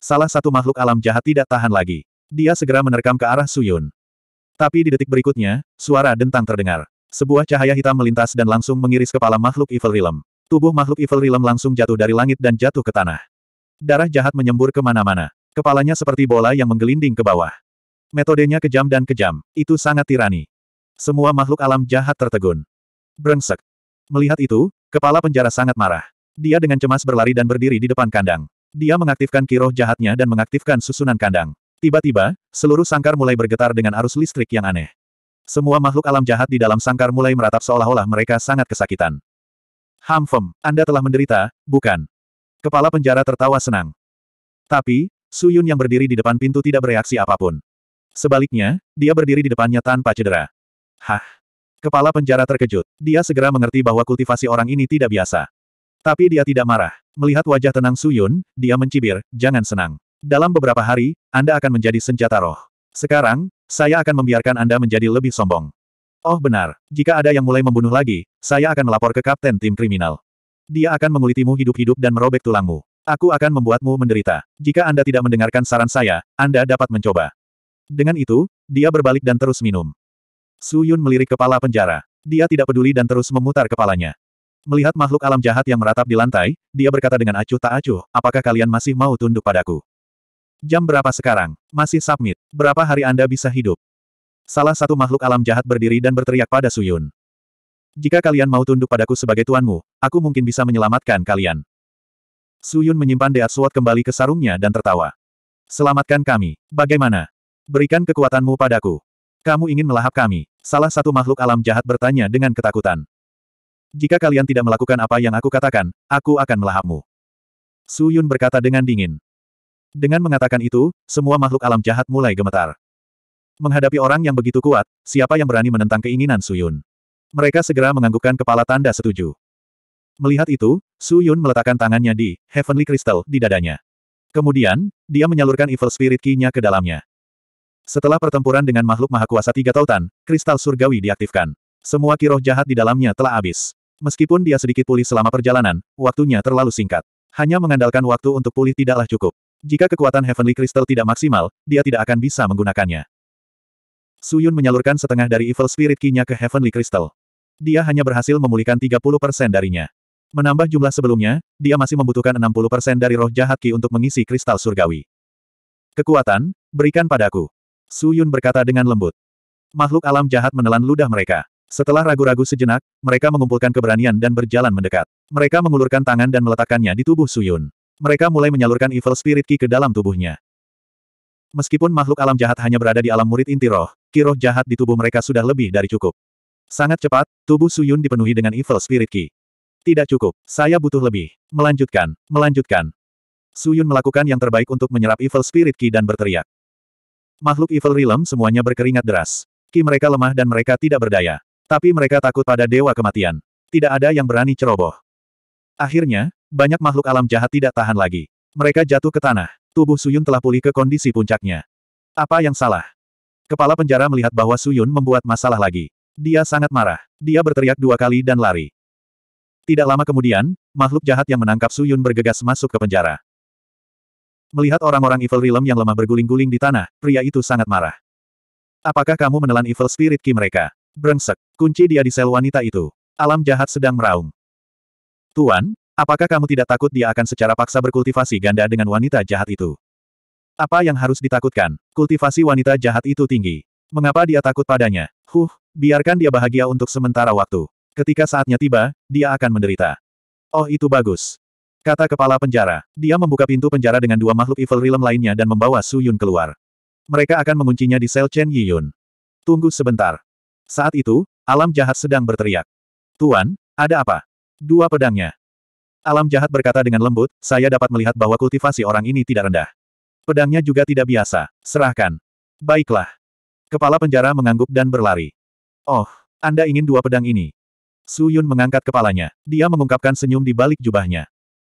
Salah satu makhluk alam jahat tidak tahan lagi. Dia segera menerkam ke arah Suyun. Tapi di detik berikutnya, suara dentang terdengar. Sebuah cahaya hitam melintas dan langsung mengiris kepala makhluk Evil Realm. Tubuh makhluk Evil Realm langsung jatuh dari langit dan jatuh ke tanah. Darah jahat menyembur kemana-mana. Kepalanya seperti bola yang menggelinding ke bawah. Metodenya kejam dan kejam. Itu sangat tirani. Semua makhluk alam jahat tertegun. Brengsek. Melihat itu, kepala penjara sangat marah. Dia dengan cemas berlari dan berdiri di depan kandang. Dia mengaktifkan kiroh jahatnya dan mengaktifkan susunan kandang. Tiba-tiba, seluruh sangkar mulai bergetar dengan arus listrik yang aneh. Semua makhluk alam jahat di dalam sangkar mulai meratap seolah-olah mereka sangat kesakitan. Hamfem, Anda telah menderita, bukan? Kepala penjara tertawa senang. Tapi, Suyun yang berdiri di depan pintu tidak bereaksi apapun. Sebaliknya, dia berdiri di depannya tanpa cedera. Hah? Kepala penjara terkejut. Dia segera mengerti bahwa kultivasi orang ini tidak biasa. Tapi dia tidak marah. Melihat wajah tenang Suyun, dia mencibir, jangan senang. Dalam beberapa hari, Anda akan menjadi senjata roh. Sekarang, saya akan membiarkan Anda menjadi lebih sombong. Oh benar, jika ada yang mulai membunuh lagi, saya akan melapor ke kapten tim kriminal. Dia akan mengulitimu hidup-hidup dan merobek tulangmu. Aku akan membuatmu menderita. Jika Anda tidak mendengarkan saran saya, Anda dapat mencoba. Dengan itu, dia berbalik dan terus minum. Su Yun melirik kepala penjara. Dia tidak peduli dan terus memutar kepalanya. Melihat makhluk alam jahat yang meratap di lantai, dia berkata dengan acuh tak acuh, apakah kalian masih mau tunduk padaku? Jam berapa sekarang? Masih submit. Berapa hari Anda bisa hidup? Salah satu makhluk alam jahat berdiri dan berteriak pada Suyun. Jika kalian mau tunduk padaku sebagai tuanmu, aku mungkin bisa menyelamatkan kalian. Suyun menyimpan Deat Sword kembali ke sarungnya dan tertawa. Selamatkan kami. Bagaimana? Berikan kekuatanmu padaku. Kamu ingin melahap kami? Salah satu makhluk alam jahat bertanya dengan ketakutan. Jika kalian tidak melakukan apa yang aku katakan, aku akan melahapmu. Suyun berkata dengan dingin. Dengan mengatakan itu, semua makhluk alam jahat mulai gemetar. Menghadapi orang yang begitu kuat, siapa yang berani menentang keinginan Suyun? Mereka segera menganggukkan kepala tanda setuju. Melihat itu, Suyun meletakkan tangannya di Heavenly Crystal di dadanya. Kemudian, dia menyalurkan Evil Spirit Key-nya ke dalamnya. Setelah pertempuran dengan makhluk maha kuasa tiga tautan, kristal surgawi diaktifkan. Semua kiroh jahat di dalamnya telah habis. Meskipun dia sedikit pulih selama perjalanan, waktunya terlalu singkat. Hanya mengandalkan waktu untuk pulih tidaklah cukup. Jika kekuatan Heavenly Crystal tidak maksimal, dia tidak akan bisa menggunakannya. Suyun menyalurkan setengah dari Evil Spirit key ke Heavenly Crystal. Dia hanya berhasil memulihkan 30% darinya. Menambah jumlah sebelumnya, dia masih membutuhkan 60% dari roh jahat Ki untuk mengisi kristal surgawi. Kekuatan, berikan padaku. Suyun berkata dengan lembut. Makhluk alam jahat menelan ludah mereka. Setelah ragu-ragu sejenak, mereka mengumpulkan keberanian dan berjalan mendekat. Mereka mengulurkan tangan dan meletakkannya di tubuh Suyun mereka mulai menyalurkan evil spirit ki ke dalam tubuhnya. Meskipun makhluk alam jahat hanya berada di alam murid inti roh, ki roh jahat di tubuh mereka sudah lebih dari cukup. Sangat cepat, tubuh Suyun dipenuhi dengan evil spirit ki. Tidak cukup, saya butuh lebih. Melanjutkan, melanjutkan. Suyun melakukan yang terbaik untuk menyerap evil spirit ki dan berteriak. Makhluk evil realm semuanya berkeringat deras. Ki mereka lemah dan mereka tidak berdaya. Tapi mereka takut pada dewa kematian. Tidak ada yang berani ceroboh. Akhirnya, banyak makhluk alam jahat tidak tahan lagi. Mereka jatuh ke tanah. Tubuh Suyun telah pulih ke kondisi puncaknya. Apa yang salah? Kepala penjara melihat bahwa Suyun membuat masalah lagi. Dia sangat marah. Dia berteriak dua kali dan lari. Tidak lama kemudian, makhluk jahat yang menangkap Suyun bergegas masuk ke penjara. Melihat orang-orang Evil Realm yang lemah berguling-guling di tanah, pria itu sangat marah. Apakah kamu menelan Evil Spirit Ki mereka? Brengsek, kunci dia di sel wanita itu. Alam jahat sedang meraung. Tuan, apakah kamu tidak takut dia akan secara paksa berkultivasi ganda dengan wanita jahat itu? Apa yang harus ditakutkan? Kultivasi wanita jahat itu tinggi. Mengapa dia takut padanya? Huh, biarkan dia bahagia untuk sementara waktu. Ketika saatnya tiba, dia akan menderita. Oh itu bagus. Kata kepala penjara. Dia membuka pintu penjara dengan dua makhluk evil realm lainnya dan membawa Su Yun keluar. Mereka akan menguncinya di sel Chen Yiyun. Tunggu sebentar. Saat itu, alam jahat sedang berteriak. Tuan, ada apa? Dua pedangnya. Alam jahat berkata dengan lembut, saya dapat melihat bahwa kultivasi orang ini tidak rendah. Pedangnya juga tidak biasa. Serahkan. Baiklah. Kepala penjara mengangguk dan berlari. Oh, Anda ingin dua pedang ini? Su Yun mengangkat kepalanya. Dia mengungkapkan senyum di balik jubahnya.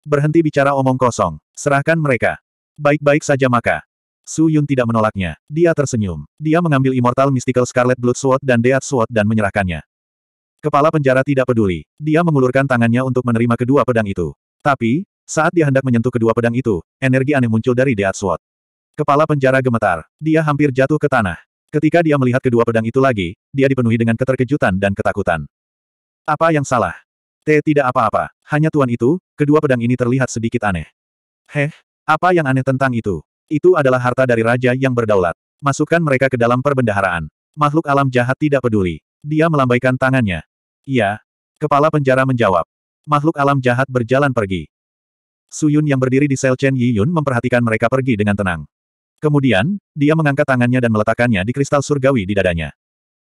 Berhenti bicara omong kosong. Serahkan mereka. Baik-baik saja maka. Su Yun tidak menolaknya. Dia tersenyum. Dia mengambil Immortal Mystical Scarlet Blood Sword dan Death Sword dan menyerahkannya. Kepala penjara tidak peduli. Dia mengulurkan tangannya untuk menerima kedua pedang itu. Tapi, saat dia hendak menyentuh kedua pedang itu, energi aneh muncul dari Dead Sword. Kepala penjara gemetar. Dia hampir jatuh ke tanah. Ketika dia melihat kedua pedang itu lagi, dia dipenuhi dengan keterkejutan dan ketakutan. Apa yang salah? T tidak apa-apa. Hanya tuan itu, kedua pedang ini terlihat sedikit aneh. Heh, apa yang aneh tentang itu? Itu adalah harta dari raja yang berdaulat. Masukkan mereka ke dalam perbendaharaan. Makhluk alam jahat tidak peduli. Dia melambaikan tangannya. Iya. Kepala penjara menjawab. Makhluk alam jahat berjalan pergi. Suyun yang berdiri di sel Chen Yi Yun memperhatikan mereka pergi dengan tenang. Kemudian, dia mengangkat tangannya dan meletakkannya di kristal surgawi di dadanya.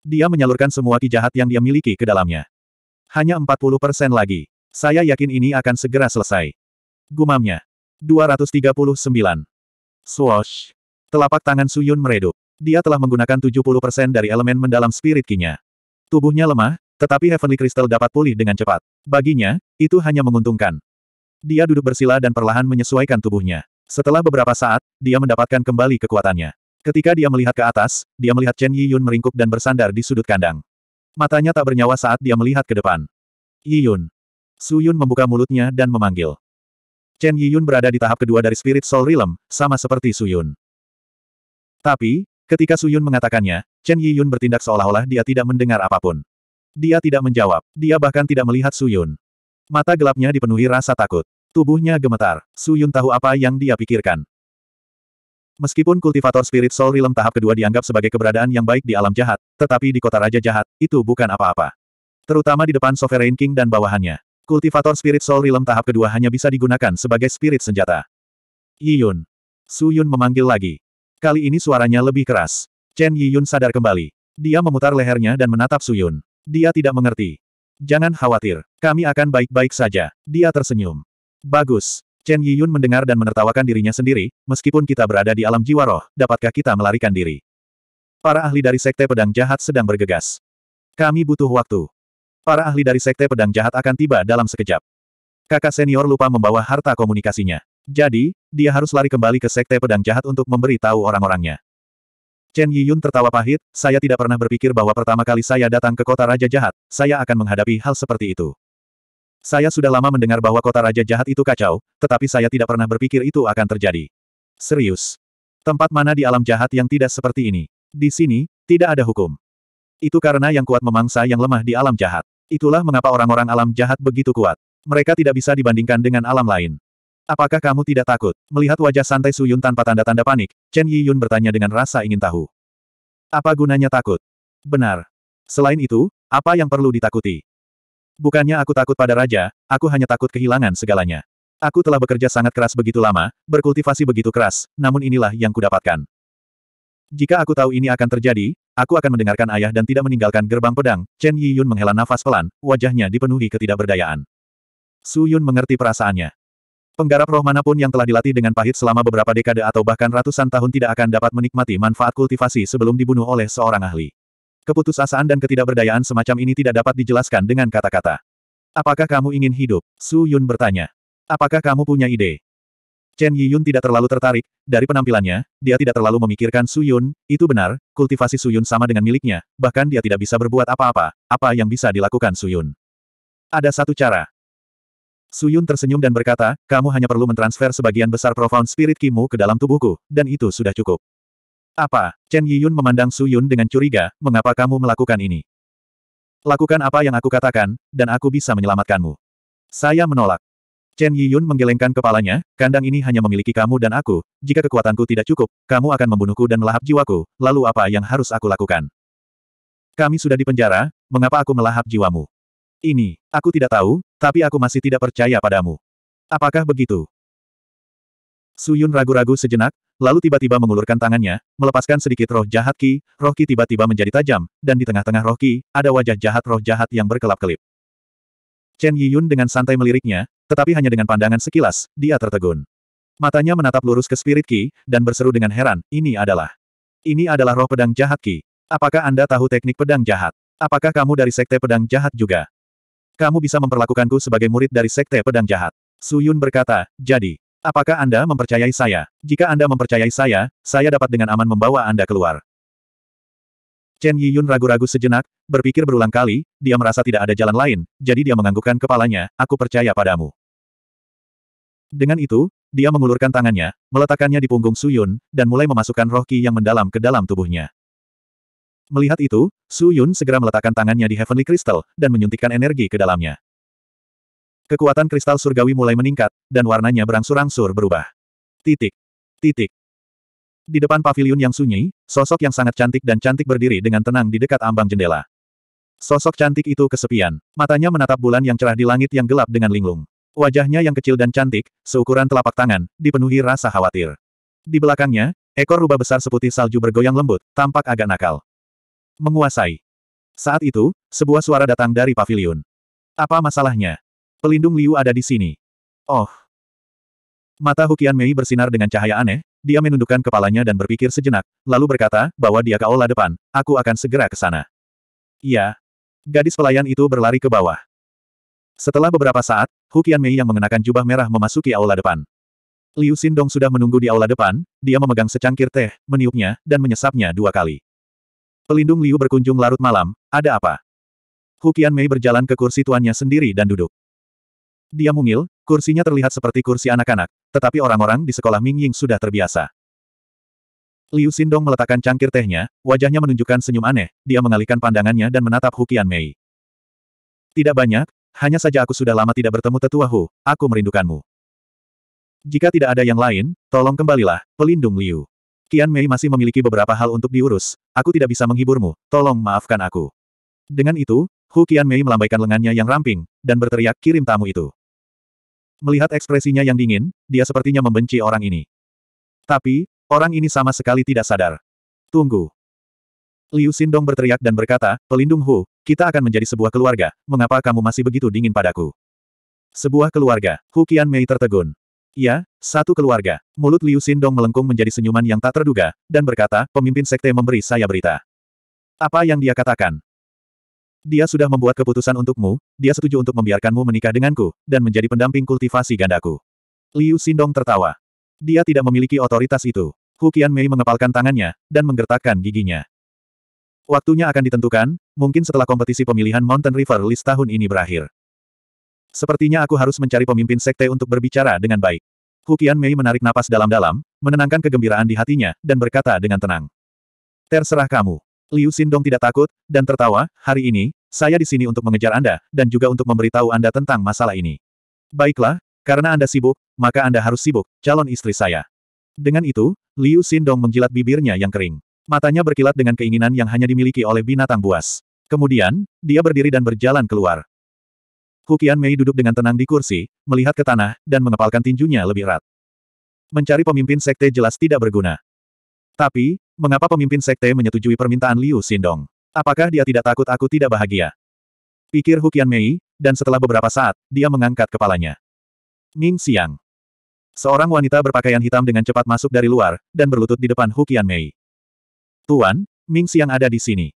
Dia menyalurkan semua ki jahat yang dia miliki ke dalamnya. Hanya 40 persen lagi. Saya yakin ini akan segera selesai. Gumamnya. 239. Swash. Telapak tangan Suyun meredup. Dia telah menggunakan 70% dari elemen mendalam spirit kinya. Tubuhnya lemah, tetapi Heavenly Crystal dapat pulih dengan cepat. Baginya, itu hanya menguntungkan. Dia duduk bersila dan perlahan menyesuaikan tubuhnya. Setelah beberapa saat, dia mendapatkan kembali kekuatannya. Ketika dia melihat ke atas, dia melihat Chen Yiyun meringkuk dan bersandar di sudut kandang. Matanya tak bernyawa saat dia melihat ke depan. Yiyun. Su Yun membuka mulutnya dan memanggil. Chen Yiyun berada di tahap kedua dari Spirit Soul Realm, sama seperti Su Yun. Tapi, Ketika Suyun mengatakannya, Chen Yiyun bertindak seolah-olah dia tidak mendengar apapun. Dia tidak menjawab, dia bahkan tidak melihat Suyun. Mata gelapnya dipenuhi rasa takut. Tubuhnya gemetar, Suyun tahu apa yang dia pikirkan. Meskipun kultivator spirit soul realm tahap kedua dianggap sebagai keberadaan yang baik di alam jahat, tetapi di kota raja jahat, itu bukan apa-apa. Terutama di depan Sovereign King dan bawahannya. Kultivator spirit soul realm tahap kedua hanya bisa digunakan sebagai spirit senjata. Yiyun. Suyun memanggil lagi. Kali ini suaranya lebih keras. Chen Yiyun sadar kembali. Dia memutar lehernya dan menatap Suyun. Dia tidak mengerti. Jangan khawatir, kami akan baik-baik saja. Dia tersenyum. Bagus. Chen Yiyun mendengar dan menertawakan dirinya sendiri, meskipun kita berada di alam jiwa roh, dapatkah kita melarikan diri? Para ahli dari Sekte Pedang Jahat sedang bergegas. Kami butuh waktu. Para ahli dari Sekte Pedang Jahat akan tiba dalam sekejap. Kakak senior lupa membawa harta komunikasinya. Jadi, dia harus lari kembali ke Sekte Pedang Jahat untuk memberi tahu orang-orangnya. Chen Yiyun tertawa pahit, saya tidak pernah berpikir bahwa pertama kali saya datang ke kota Raja Jahat, saya akan menghadapi hal seperti itu. Saya sudah lama mendengar bahwa kota Raja Jahat itu kacau, tetapi saya tidak pernah berpikir itu akan terjadi. Serius. Tempat mana di alam jahat yang tidak seperti ini? Di sini, tidak ada hukum. Itu karena yang kuat memangsa yang lemah di alam jahat. Itulah mengapa orang-orang alam jahat begitu kuat. Mereka tidak bisa dibandingkan dengan alam lain. Apakah kamu tidak takut? Melihat wajah santai Suyun tanpa tanda-tanda panik, Chen Yi Yun bertanya dengan rasa ingin tahu. Apa gunanya takut? Benar. Selain itu, apa yang perlu ditakuti? Bukannya aku takut pada raja, aku hanya takut kehilangan segalanya. Aku telah bekerja sangat keras begitu lama, berkultivasi begitu keras, namun inilah yang kudapatkan. Jika aku tahu ini akan terjadi, aku akan mendengarkan ayah dan tidak meninggalkan gerbang pedang, Chen Yi Yun menghela nafas pelan, wajahnya dipenuhi ketidakberdayaan. Su Yun mengerti perasaannya. Penggarap roh manapun yang telah dilatih dengan pahit selama beberapa dekade atau bahkan ratusan tahun tidak akan dapat menikmati manfaat kultivasi sebelum dibunuh oleh seorang ahli. Keputusasaan dan ketidakberdayaan semacam ini tidak dapat dijelaskan dengan kata-kata. Apakah kamu ingin hidup? Su Yun bertanya. Apakah kamu punya ide? Chen Yiyun tidak terlalu tertarik, dari penampilannya, dia tidak terlalu memikirkan Su Yun, itu benar, kultivasi Su Yun sama dengan miliknya, bahkan dia tidak bisa berbuat apa-apa, apa yang bisa dilakukan Su Yun. Ada satu cara, Suyun tersenyum dan berkata, kamu hanya perlu mentransfer sebagian besar profound spirit kimu ke dalam tubuhku, dan itu sudah cukup. Apa? Chen Yiyun memandang Suyun dengan curiga, mengapa kamu melakukan ini? Lakukan apa yang aku katakan, dan aku bisa menyelamatkanmu. Saya menolak. Chen Yiyun menggelengkan kepalanya, kandang ini hanya memiliki kamu dan aku, jika kekuatanku tidak cukup, kamu akan membunuhku dan melahap jiwaku, lalu apa yang harus aku lakukan? Kami sudah di penjara, mengapa aku melahap jiwamu? Ini, aku tidak tahu, tapi aku masih tidak percaya padamu. Apakah begitu? Suyun ragu-ragu sejenak, lalu tiba-tiba mengulurkan tangannya, melepaskan sedikit roh jahat Ki, roh Ki tiba-tiba menjadi tajam, dan di tengah-tengah roh Ki, ada wajah jahat roh jahat yang berkelap-kelip. Chen Yiyun dengan santai meliriknya, tetapi hanya dengan pandangan sekilas, dia tertegun. Matanya menatap lurus ke spirit Ki, dan berseru dengan heran, ini adalah. Ini adalah roh pedang jahat Ki. Apakah Anda tahu teknik pedang jahat? Apakah kamu dari sekte pedang jahat juga? Kamu bisa memperlakukanku sebagai murid dari Sekte Pedang Jahat. Su Yun berkata, jadi, apakah Anda mempercayai saya? Jika Anda mempercayai saya, saya dapat dengan aman membawa Anda keluar. Chen Yiyun ragu-ragu sejenak, berpikir berulang kali, dia merasa tidak ada jalan lain, jadi dia menganggukkan kepalanya, aku percaya padamu. Dengan itu, dia mengulurkan tangannya, meletakkannya di punggung Su Yun, dan mulai memasukkan roh ki yang mendalam ke dalam tubuhnya. Melihat itu, Su Yun segera meletakkan tangannya di Heavenly Crystal, dan menyuntikkan energi ke dalamnya. Kekuatan kristal surgawi mulai meningkat, dan warnanya berangsur-angsur berubah. Titik. Titik. Di depan pavilion yang sunyi, sosok yang sangat cantik dan cantik berdiri dengan tenang di dekat ambang jendela. Sosok cantik itu kesepian. Matanya menatap bulan yang cerah di langit yang gelap dengan linglung. Wajahnya yang kecil dan cantik, seukuran telapak tangan, dipenuhi rasa khawatir. Di belakangnya, ekor rubah besar seputih salju bergoyang lembut, tampak agak nakal. Menguasai. Saat itu, sebuah suara datang dari pavilion. Apa masalahnya? Pelindung Liu ada di sini. Oh. Mata Hukian Mei bersinar dengan cahaya aneh, dia menundukkan kepalanya dan berpikir sejenak, lalu berkata, bahwa dia ke aula depan, aku akan segera ke sana. Iya. Gadis pelayan itu berlari ke bawah. Setelah beberapa saat, Hukian Mei yang mengenakan jubah merah memasuki aula depan. Liu Xindong sudah menunggu di aula depan, dia memegang secangkir teh, meniupnya, dan menyesapnya dua kali. Pelindung Liu berkunjung larut malam, ada apa? Hu Mei berjalan ke kursi tuannya sendiri dan duduk. Dia mungil, kursinya terlihat seperti kursi anak-anak, tetapi orang-orang di sekolah Ming Ying sudah terbiasa. Liu Xindong meletakkan cangkir tehnya, wajahnya menunjukkan senyum aneh, dia mengalihkan pandangannya dan menatap Hu Mei. Tidak banyak, hanya saja aku sudah lama tidak bertemu tetua Hu, aku merindukanmu. Jika tidak ada yang lain, tolong kembalilah, pelindung Liu. Tian Mei masih memiliki beberapa hal untuk diurus, aku tidak bisa menghiburmu, tolong maafkan aku. Dengan itu, Hu Qian Mei melambaikan lengannya yang ramping, dan berteriak kirim tamu itu. Melihat ekspresinya yang dingin, dia sepertinya membenci orang ini. Tapi, orang ini sama sekali tidak sadar. Tunggu. Liu Sindong berteriak dan berkata, Pelindung Hu, kita akan menjadi sebuah keluarga, mengapa kamu masih begitu dingin padaku? Sebuah keluarga, Hu Qian Mei tertegun. Iya, satu keluarga. Mulut Liu Sindong melengkung menjadi senyuman yang tak terduga, dan berkata, pemimpin sekte memberi saya berita. Apa yang dia katakan? Dia sudah membuat keputusan untukmu, dia setuju untuk membiarkanmu menikah denganku, dan menjadi pendamping kultivasi gandaku. Liu Sindong tertawa. Dia tidak memiliki otoritas itu. Hukian Mei mengepalkan tangannya, dan menggertakkan giginya. Waktunya akan ditentukan, mungkin setelah kompetisi pemilihan Mountain River List tahun ini berakhir. Sepertinya aku harus mencari pemimpin sekte untuk berbicara dengan baik. Hukian Mei menarik napas dalam-dalam, menenangkan kegembiraan di hatinya, dan berkata dengan tenang. Terserah kamu. Liu Xindong tidak takut, dan tertawa, hari ini, saya di sini untuk mengejar Anda, dan juga untuk memberitahu Anda tentang masalah ini. Baiklah, karena Anda sibuk, maka Anda harus sibuk, calon istri saya. Dengan itu, Liu Xindong menjilat bibirnya yang kering. Matanya berkilat dengan keinginan yang hanya dimiliki oleh binatang buas. Kemudian, dia berdiri dan berjalan keluar. Hukian Mei duduk dengan tenang di kursi, melihat ke tanah, dan mengepalkan tinjunya lebih erat. Mencari pemimpin sekte jelas tidak berguna. Tapi, mengapa pemimpin sekte menyetujui permintaan Liu Sindong? Apakah dia tidak takut aku tidak bahagia? Pikir Hukian Mei, dan setelah beberapa saat, dia mengangkat kepalanya. Ning Siang. Seorang wanita berpakaian hitam dengan cepat masuk dari luar, dan berlutut di depan Hukian Mei. Tuan, Ming Siang ada di sini.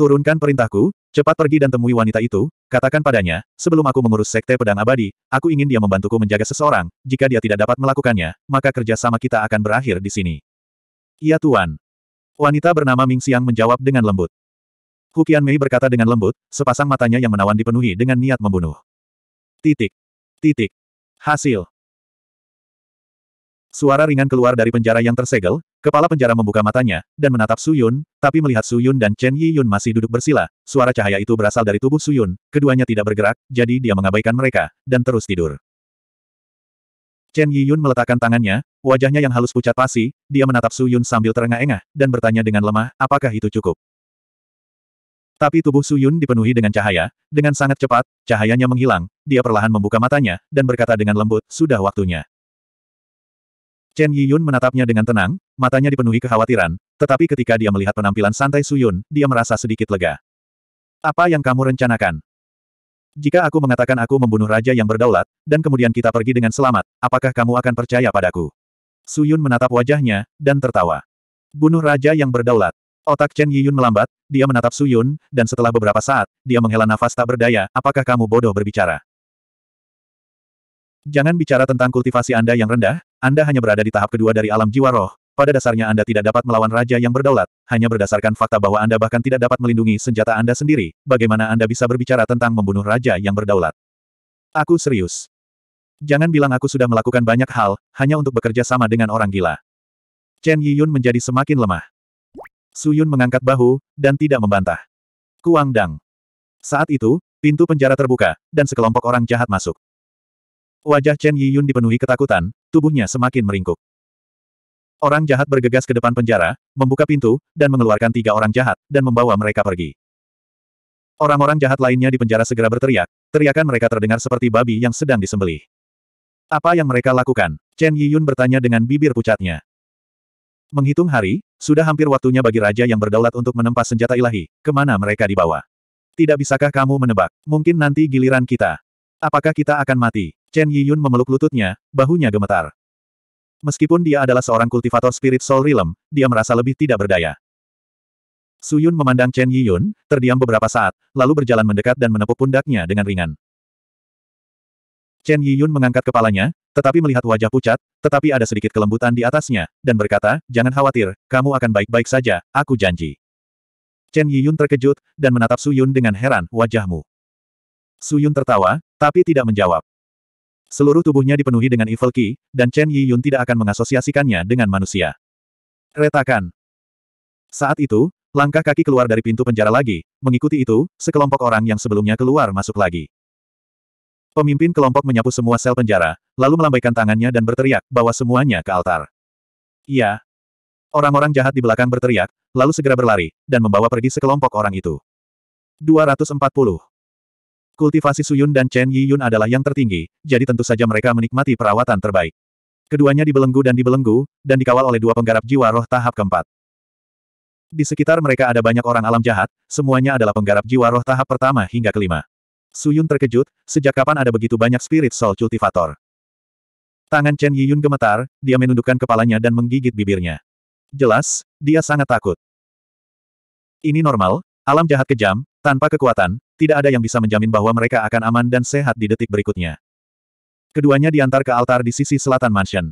Turunkan perintahku, Cepat pergi dan temui wanita itu, katakan padanya, sebelum aku mengurus sekte pedang abadi, aku ingin dia membantuku menjaga seseorang, jika dia tidak dapat melakukannya, maka kerjasama kita akan berakhir di sini. Iya Tuan. Wanita bernama Ming Xiang menjawab dengan lembut. Hukian Mei berkata dengan lembut, sepasang matanya yang menawan dipenuhi dengan niat membunuh. Titik. Titik. Hasil. Suara ringan keluar dari penjara yang tersegel, kepala penjara membuka matanya, dan menatap Su Yun, tapi melihat Su Yun dan Chen Yi Yun masih duduk bersila, suara cahaya itu berasal dari tubuh Su Yun. keduanya tidak bergerak, jadi dia mengabaikan mereka, dan terus tidur. Chen Yi Yun meletakkan tangannya, wajahnya yang halus pucat pasi, dia menatap Su Yun sambil terengah-engah, dan bertanya dengan lemah, apakah itu cukup? Tapi tubuh Su Yun dipenuhi dengan cahaya, dengan sangat cepat, cahayanya menghilang, dia perlahan membuka matanya, dan berkata dengan lembut, sudah waktunya. Chen Yiyun menatapnya dengan tenang, matanya dipenuhi kekhawatiran, tetapi ketika dia melihat penampilan santai Suyun, dia merasa sedikit lega. Apa yang kamu rencanakan? Jika aku mengatakan aku membunuh raja yang berdaulat, dan kemudian kita pergi dengan selamat, apakah kamu akan percaya padaku? Suyun menatap wajahnya, dan tertawa. Bunuh raja yang berdaulat. Otak Chen Yiyun melambat, dia menatap Suyun, dan setelah beberapa saat, dia menghela nafas tak berdaya, apakah kamu bodoh berbicara? Jangan bicara tentang kultivasi Anda yang rendah, anda hanya berada di tahap kedua dari alam jiwa roh, pada dasarnya Anda tidak dapat melawan raja yang berdaulat, hanya berdasarkan fakta bahwa Anda bahkan tidak dapat melindungi senjata Anda sendiri, bagaimana Anda bisa berbicara tentang membunuh raja yang berdaulat. Aku serius. Jangan bilang aku sudah melakukan banyak hal, hanya untuk bekerja sama dengan orang gila. Chen Yiyun menjadi semakin lemah. Su Yun mengangkat bahu, dan tidak membantah. Kuang Dang. Saat itu, pintu penjara terbuka, dan sekelompok orang jahat masuk. Wajah Chen Yiyun dipenuhi ketakutan, tubuhnya semakin meringkuk. Orang jahat bergegas ke depan penjara, membuka pintu, dan mengeluarkan tiga orang jahat, dan membawa mereka pergi. Orang-orang jahat lainnya di penjara segera berteriak, teriakan mereka terdengar seperti babi yang sedang disembelih. Apa yang mereka lakukan? Chen Yiyun bertanya dengan bibir pucatnya. Menghitung hari, sudah hampir waktunya bagi raja yang berdaulat untuk menempa senjata ilahi, kemana mereka dibawa. Tidak bisakah kamu menebak? Mungkin nanti giliran kita. Apakah kita akan mati? Chen Yiyun memeluk lututnya, bahunya gemetar. Meskipun dia adalah seorang kultivator spirit soul realm, dia merasa lebih tidak berdaya. Su Yun memandang Chen Yiyun, terdiam beberapa saat, lalu berjalan mendekat dan menepuk pundaknya dengan ringan. Chen Yiyun mengangkat kepalanya, tetapi melihat wajah pucat, tetapi ada sedikit kelembutan di atasnya, dan berkata, jangan khawatir, kamu akan baik-baik saja, aku janji. Chen Yiyun terkejut, dan menatap Su Yun dengan heran, wajahmu. Su Yun tertawa, tapi tidak menjawab. Seluruh tubuhnya dipenuhi dengan evil ki, dan Chen Yi Yun tidak akan mengasosiasikannya dengan manusia. Retakan. Saat itu, langkah kaki keluar dari pintu penjara lagi, mengikuti itu, sekelompok orang yang sebelumnya keluar masuk lagi. Pemimpin kelompok menyapu semua sel penjara, lalu melambaikan tangannya dan berteriak, bawa semuanya ke altar. Iya. Orang-orang jahat di belakang berteriak, lalu segera berlari, dan membawa pergi sekelompok orang itu. 240. Kultivasi Suyun dan Chen Yiyun adalah yang tertinggi, jadi tentu saja mereka menikmati perawatan terbaik. Keduanya dibelenggu dan dibelenggu, dan dikawal oleh dua penggarap jiwa roh tahap keempat. Di sekitar mereka ada banyak orang alam jahat, semuanya adalah penggarap jiwa roh tahap pertama hingga kelima. Suyun terkejut, sejak kapan ada begitu banyak spirit soul cultivator. Tangan Chen Yiyun gemetar, dia menundukkan kepalanya dan menggigit bibirnya. Jelas, dia sangat takut. Ini normal, Alam jahat kejam, tanpa kekuatan, tidak ada yang bisa menjamin bahwa mereka akan aman dan sehat di detik berikutnya. Keduanya diantar ke altar di sisi selatan mansion.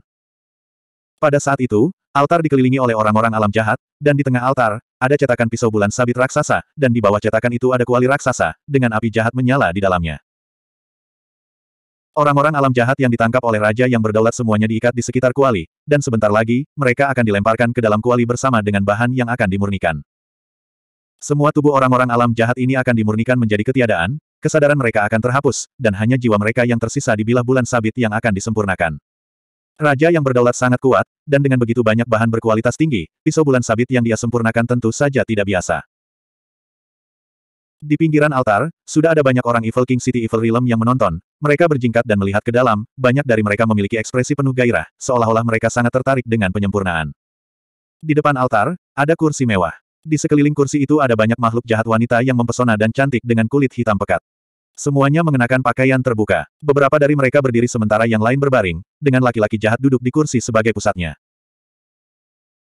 Pada saat itu, altar dikelilingi oleh orang-orang alam jahat, dan di tengah altar, ada cetakan pisau bulan sabit raksasa, dan di bawah cetakan itu ada kuali raksasa, dengan api jahat menyala di dalamnya. Orang-orang alam jahat yang ditangkap oleh raja yang berdaulat semuanya diikat di sekitar kuali, dan sebentar lagi, mereka akan dilemparkan ke dalam kuali bersama dengan bahan yang akan dimurnikan. Semua tubuh orang-orang alam jahat ini akan dimurnikan menjadi ketiadaan, kesadaran mereka akan terhapus, dan hanya jiwa mereka yang tersisa di bilah bulan sabit yang akan disempurnakan. Raja yang berdaulat sangat kuat, dan dengan begitu banyak bahan berkualitas tinggi, pisau bulan sabit yang dia sempurnakan tentu saja tidak biasa. Di pinggiran altar, sudah ada banyak orang Evil King City Evil Realm yang menonton, mereka berjingkat dan melihat ke dalam, banyak dari mereka memiliki ekspresi penuh gairah, seolah-olah mereka sangat tertarik dengan penyempurnaan. Di depan altar, ada kursi mewah. Di sekeliling kursi itu ada banyak makhluk jahat wanita yang mempesona dan cantik dengan kulit hitam pekat. Semuanya mengenakan pakaian terbuka. Beberapa dari mereka berdiri sementara yang lain berbaring, dengan laki-laki jahat duduk di kursi sebagai pusatnya.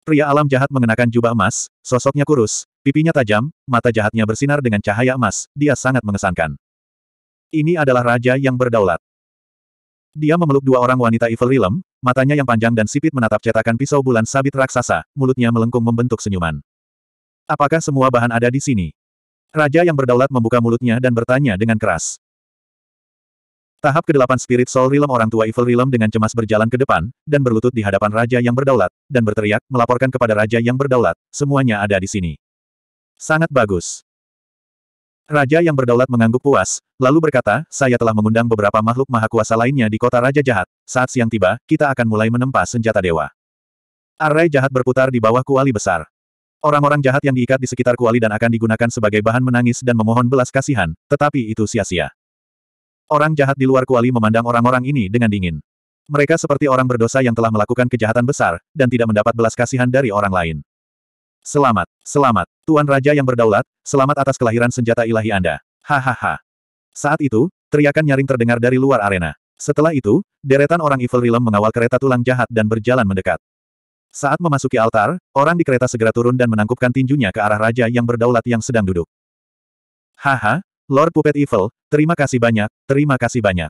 Pria alam jahat mengenakan jubah emas, sosoknya kurus, pipinya tajam, mata jahatnya bersinar dengan cahaya emas, dia sangat mengesankan. Ini adalah raja yang berdaulat. Dia memeluk dua orang wanita Evil Realm, matanya yang panjang dan sipit menatap cetakan pisau bulan sabit raksasa, mulutnya melengkung membentuk senyuman. Apakah semua bahan ada di sini? Raja yang berdaulat membuka mulutnya dan bertanya dengan keras. Tahap ke-8 Spirit Soul Realm orang tua Evil Realm dengan cemas berjalan ke depan, dan berlutut di hadapan Raja yang berdaulat, dan berteriak, melaporkan kepada Raja yang berdaulat, semuanya ada di sini. Sangat bagus. Raja yang berdaulat mengangguk puas, lalu berkata, saya telah mengundang beberapa makhluk maha kuasa lainnya di kota Raja Jahat, saat siang tiba, kita akan mulai menempa senjata dewa. Array jahat berputar di bawah kuali besar. Orang-orang jahat yang diikat di sekitar kuali dan akan digunakan sebagai bahan menangis dan memohon belas kasihan, tetapi itu sia-sia. Orang jahat di luar kuali memandang orang-orang ini dengan dingin. Mereka seperti orang berdosa yang telah melakukan kejahatan besar, dan tidak mendapat belas kasihan dari orang lain. Selamat, selamat, Tuan Raja yang berdaulat, selamat atas kelahiran senjata ilahi Anda. Hahaha. Saat itu, teriakan nyaring terdengar dari luar arena. Setelah itu, deretan orang Evil Realm mengawal kereta tulang jahat dan berjalan mendekat. Saat memasuki altar, orang di kereta segera turun dan menangkupkan tinjunya ke arah raja yang berdaulat yang sedang duduk. Haha, Lord Puppet Evil, terima kasih banyak, terima kasih banyak.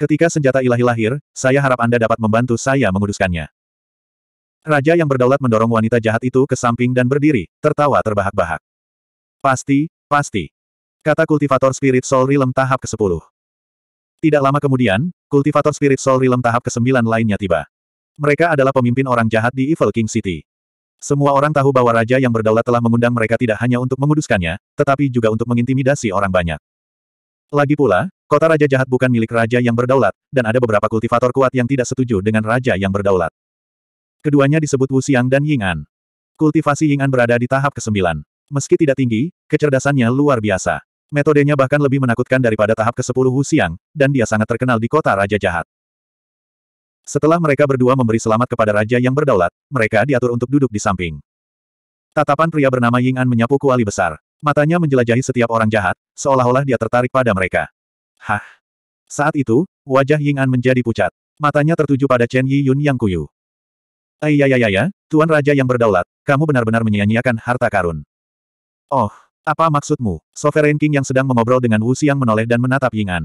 Ketika senjata ilahi lahir, saya harap Anda dapat membantu saya menguduskannya. Raja yang berdaulat mendorong wanita jahat itu ke samping dan berdiri, tertawa terbahak-bahak. Pasti, pasti. Kata kultivator spirit soul realm tahap ke-10. Tidak lama kemudian, kultivator spirit soul realm tahap ke-9 lainnya tiba. Mereka adalah pemimpin orang jahat di Evil King City. Semua orang tahu bahwa raja yang berdaulat telah mengundang mereka tidak hanya untuk menguduskannya, tetapi juga untuk mengintimidasi orang banyak. Lagi pula, kota raja jahat bukan milik raja yang berdaulat, dan ada beberapa kultivator kuat yang tidak setuju dengan raja yang berdaulat. Keduanya disebut Wu Xiang dan Ying An. Kultivasi Ying An berada di tahap ke-9. Meski tidak tinggi, kecerdasannya luar biasa. Metodenya bahkan lebih menakutkan daripada tahap ke-10 Wu Xiang, dan dia sangat terkenal di kota raja jahat. Setelah mereka berdua memberi selamat kepada raja yang berdaulat, mereka diatur untuk duduk di samping. Tatapan pria bernama Ying An menyapu kuali besar. Matanya menjelajahi setiap orang jahat, seolah-olah dia tertarik pada mereka. Hah? Saat itu, wajah Ying An menjadi pucat. Matanya tertuju pada Chen Yi Yun yang kuyu. Ayayayaya, ya, ya, ya, Tuan Raja yang berdaulat, kamu benar-benar menyia-nyiakan harta karun. Oh, apa maksudmu? Sovereign King yang sedang mengobrol dengan Wu Xiang menoleh dan menatap Ying An.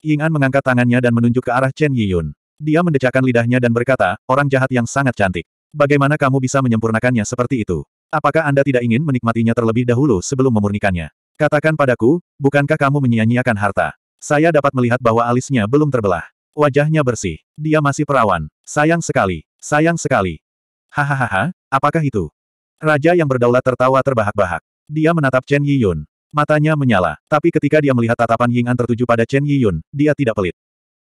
Ying An mengangkat tangannya dan menunjuk ke arah Chen Yi Yun. Dia mendecakkan lidahnya dan berkata, orang jahat yang sangat cantik. Bagaimana kamu bisa menyempurnakannya seperti itu? Apakah Anda tidak ingin menikmatinya terlebih dahulu sebelum memurnikannya? Katakan padaku, bukankah kamu menyia-nyiakan harta? Saya dapat melihat bahwa alisnya belum terbelah. Wajahnya bersih. Dia masih perawan. Sayang sekali. Sayang sekali. Hahaha, apakah itu? Raja yang berdaulat tertawa terbahak-bahak. Dia menatap Chen Yiyun. Matanya menyala, tapi ketika dia melihat tatapan Ying'an tertuju pada Chen Yiyun, dia tidak pelit.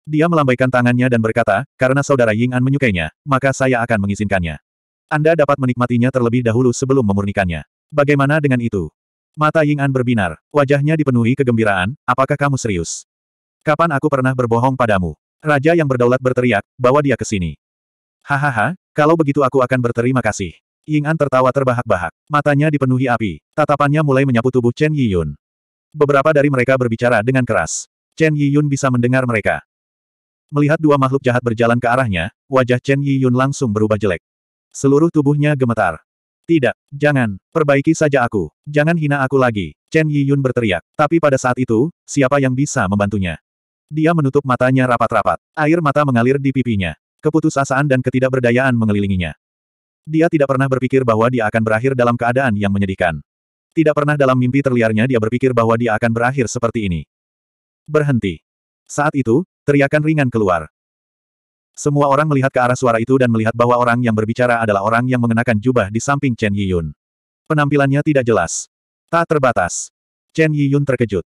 Dia melambaikan tangannya dan berkata, karena saudara Ying An menyukainya, maka saya akan mengizinkannya. Anda dapat menikmatinya terlebih dahulu sebelum memurnikannya. Bagaimana dengan itu? Mata Ying An berbinar, wajahnya dipenuhi kegembiraan, apakah kamu serius? Kapan aku pernah berbohong padamu? Raja yang berdaulat berteriak, bawa dia ke sini. Hahaha, kalau begitu aku akan berterima kasih. Ying An tertawa terbahak-bahak, matanya dipenuhi api, tatapannya mulai menyapu tubuh Chen Yiyun. Beberapa dari mereka berbicara dengan keras. Chen Yiyun bisa mendengar mereka. Melihat dua makhluk jahat berjalan ke arahnya, wajah Chen Yiyun langsung berubah jelek. Seluruh tubuhnya gemetar. Tidak, jangan, perbaiki saja aku, jangan hina aku lagi, Chen Yiyun berteriak. Tapi pada saat itu, siapa yang bisa membantunya? Dia menutup matanya rapat-rapat, air mata mengalir di pipinya. Keputusasaan dan ketidakberdayaan mengelilinginya. Dia tidak pernah berpikir bahwa dia akan berakhir dalam keadaan yang menyedihkan. Tidak pernah dalam mimpi terliarnya dia berpikir bahwa dia akan berakhir seperti ini. Berhenti. Saat itu, Teriakan ringan keluar. Semua orang melihat ke arah suara itu dan melihat bahwa orang yang berbicara adalah orang yang mengenakan jubah di samping Chen Yiyun. Penampilannya tidak jelas. Tak terbatas. Chen Yiyun terkejut.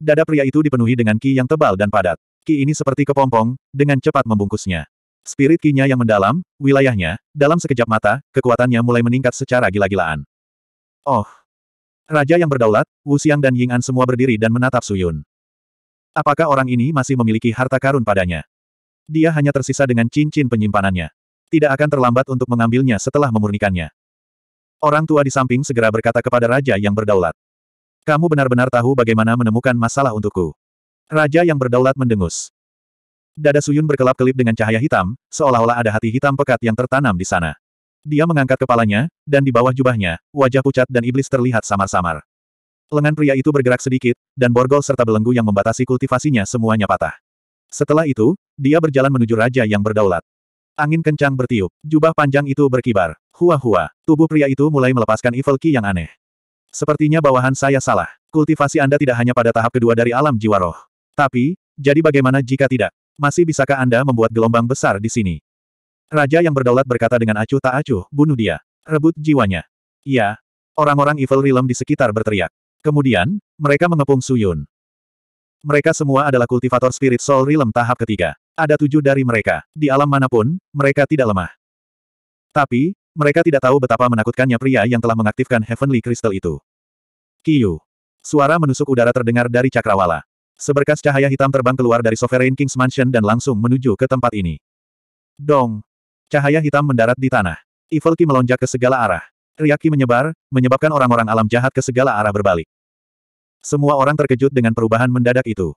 Dada pria itu dipenuhi dengan ki yang tebal dan padat. Ki ini seperti kepompong, dengan cepat membungkusnya. Spirit kinya yang mendalam, wilayahnya, dalam sekejap mata, kekuatannya mulai meningkat secara gila-gilaan. Oh! Raja yang berdaulat, Wu Xiang dan Ying An semua berdiri dan menatap Suyun. Apakah orang ini masih memiliki harta karun padanya? Dia hanya tersisa dengan cincin penyimpanannya. Tidak akan terlambat untuk mengambilnya setelah memurnikannya. Orang tua di samping segera berkata kepada raja yang berdaulat. Kamu benar-benar tahu bagaimana menemukan masalah untukku. Raja yang berdaulat mendengus. Dada Suyun berkelap-kelip dengan cahaya hitam, seolah-olah ada hati hitam pekat yang tertanam di sana. Dia mengangkat kepalanya, dan di bawah jubahnya, wajah pucat dan iblis terlihat samar-samar. Lengan pria itu bergerak sedikit, dan borgol serta belenggu yang membatasi kultivasinya semuanya patah. Setelah itu, dia berjalan menuju raja yang berdaulat. Angin kencang bertiup, jubah panjang itu berkibar. Hua-hua, tubuh pria itu mulai melepaskan evil ki yang aneh. Sepertinya bawahan saya salah. Kultivasi Anda tidak hanya pada tahap kedua dari alam jiwa roh. Tapi, jadi bagaimana jika tidak? Masih bisakah Anda membuat gelombang besar di sini? Raja yang berdaulat berkata dengan acuh tak acuh, bunuh dia. Rebut jiwanya. Iya. Orang-orang evil realm di sekitar berteriak. Kemudian, mereka mengepung Suyun. Mereka semua adalah kultivator spirit soul realm tahap ketiga. Ada tujuh dari mereka. Di alam manapun, mereka tidak lemah. Tapi, mereka tidak tahu betapa menakutkannya pria yang telah mengaktifkan Heavenly Crystal itu. Kiyu. Suara menusuk udara terdengar dari cakrawala. Seberkas cahaya hitam terbang keluar dari Sovereign King's Mansion dan langsung menuju ke tempat ini. Dong. Cahaya hitam mendarat di tanah. Evil Ki melonjak ke segala arah. Riaki menyebar, menyebabkan orang-orang alam jahat ke segala arah berbalik. Semua orang terkejut dengan perubahan mendadak itu.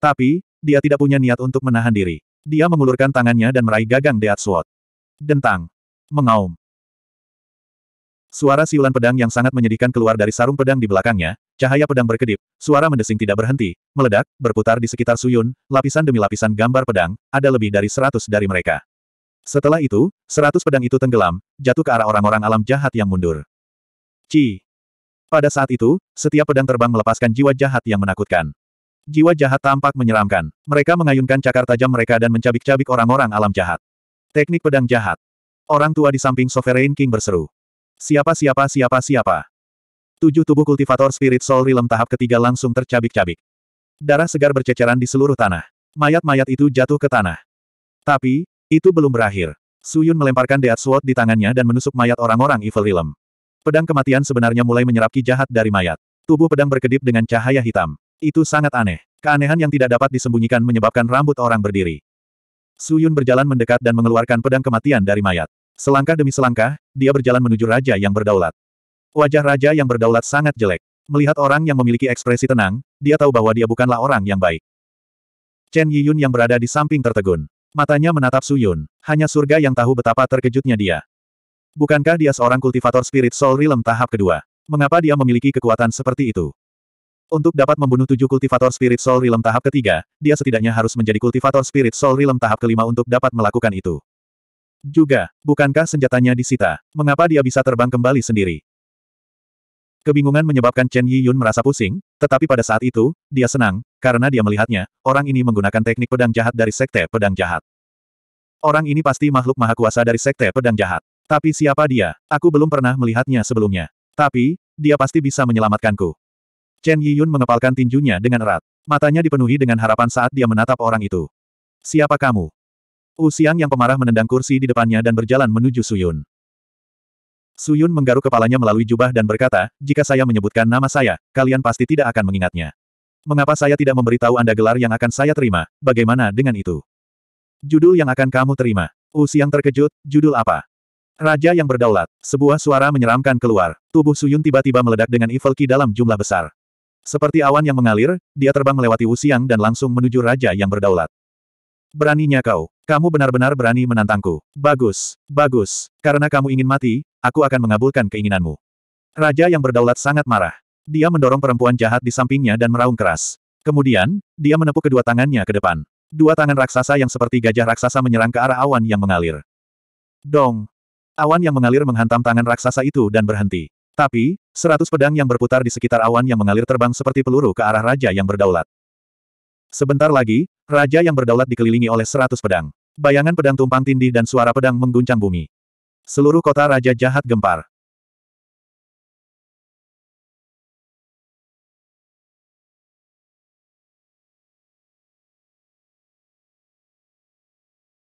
Tapi, dia tidak punya niat untuk menahan diri. Dia mengulurkan tangannya dan meraih gagang deat Sword. Dentang. Mengaum. Suara siulan pedang yang sangat menyedihkan keluar dari sarung pedang di belakangnya, cahaya pedang berkedip, suara mendesing tidak berhenti, meledak, berputar di sekitar Suyun, lapisan demi lapisan gambar pedang, ada lebih dari seratus dari mereka. Setelah itu, seratus pedang itu tenggelam, jatuh ke arah orang-orang alam jahat yang mundur. Ci. Pada saat itu, setiap pedang terbang melepaskan jiwa jahat yang menakutkan. Jiwa jahat tampak menyeramkan. Mereka mengayunkan cakar tajam mereka dan mencabik-cabik orang-orang alam jahat. Teknik pedang jahat. Orang tua di samping Sovereign King berseru. Siapa siapa siapa siapa. Tujuh tubuh kultivator Spirit Soul Realm tahap ketiga langsung tercabik-cabik. Darah segar berceceran di seluruh tanah. Mayat-mayat itu jatuh ke tanah. Tapi, itu belum berakhir. Suyun melemparkan Deat Sword di tangannya dan menusuk mayat orang-orang Evil Realm. Pedang kematian sebenarnya mulai menyerap ki jahat dari mayat. Tubuh pedang berkedip dengan cahaya hitam. Itu sangat aneh. Keanehan yang tidak dapat disembunyikan menyebabkan rambut orang berdiri. Su Yun berjalan mendekat dan mengeluarkan pedang kematian dari mayat. Selangkah demi selangkah, dia berjalan menuju raja yang berdaulat. Wajah raja yang berdaulat sangat jelek. Melihat orang yang memiliki ekspresi tenang, dia tahu bahwa dia bukanlah orang yang baik. Chen Yiyun yang berada di samping tertegun. Matanya menatap Su Yun. Hanya surga yang tahu betapa terkejutnya dia. Bukankah dia seorang kultivator spirit soul realm tahap kedua? Mengapa dia memiliki kekuatan seperti itu? Untuk dapat membunuh tujuh kultivator spirit soul realm tahap ketiga, dia setidaknya harus menjadi kultivator spirit soul realm tahap kelima untuk dapat melakukan itu. Juga, bukankah senjatanya disita? Mengapa dia bisa terbang kembali sendiri? Kebingungan menyebabkan Chen Yi Yun merasa pusing, tetapi pada saat itu, dia senang, karena dia melihatnya, orang ini menggunakan teknik pedang jahat dari Sekte Pedang Jahat. Orang ini pasti makhluk maha kuasa dari Sekte Pedang Jahat. Tapi siapa dia? Aku belum pernah melihatnya sebelumnya. Tapi, dia pasti bisa menyelamatkanku. Chen Yiyun mengepalkan tinjunya dengan erat. Matanya dipenuhi dengan harapan saat dia menatap orang itu. Siapa kamu? Siang yang pemarah menendang kursi di depannya dan berjalan menuju Suyun. Suyun menggaruk kepalanya melalui jubah dan berkata, jika saya menyebutkan nama saya, kalian pasti tidak akan mengingatnya. Mengapa saya tidak memberitahu Anda gelar yang akan saya terima, bagaimana dengan itu? Judul yang akan kamu terima. Siang terkejut, judul apa? Raja yang berdaulat. Sebuah suara menyeramkan keluar. Tubuh Suyun tiba-tiba meledak dengan Evil Ki dalam jumlah besar. Seperti awan yang mengalir, dia terbang melewati Wuxiang dan langsung menuju Raja yang berdaulat. Beraninya kau. Kamu benar-benar berani menantangku. Bagus, bagus. Karena kamu ingin mati, aku akan mengabulkan keinginanmu. Raja yang berdaulat sangat marah. Dia mendorong perempuan jahat di sampingnya dan meraung keras. Kemudian, dia menepuk kedua tangannya ke depan. Dua tangan raksasa yang seperti gajah raksasa menyerang ke arah awan yang mengalir. Dong, Awan yang mengalir menghantam tangan raksasa itu dan berhenti. Tapi, seratus pedang yang berputar di sekitar awan yang mengalir terbang seperti peluru ke arah raja yang berdaulat. Sebentar lagi, raja yang berdaulat dikelilingi oleh seratus pedang. Bayangan pedang tumpang tindih dan suara pedang mengguncang bumi. Seluruh kota raja jahat gempar.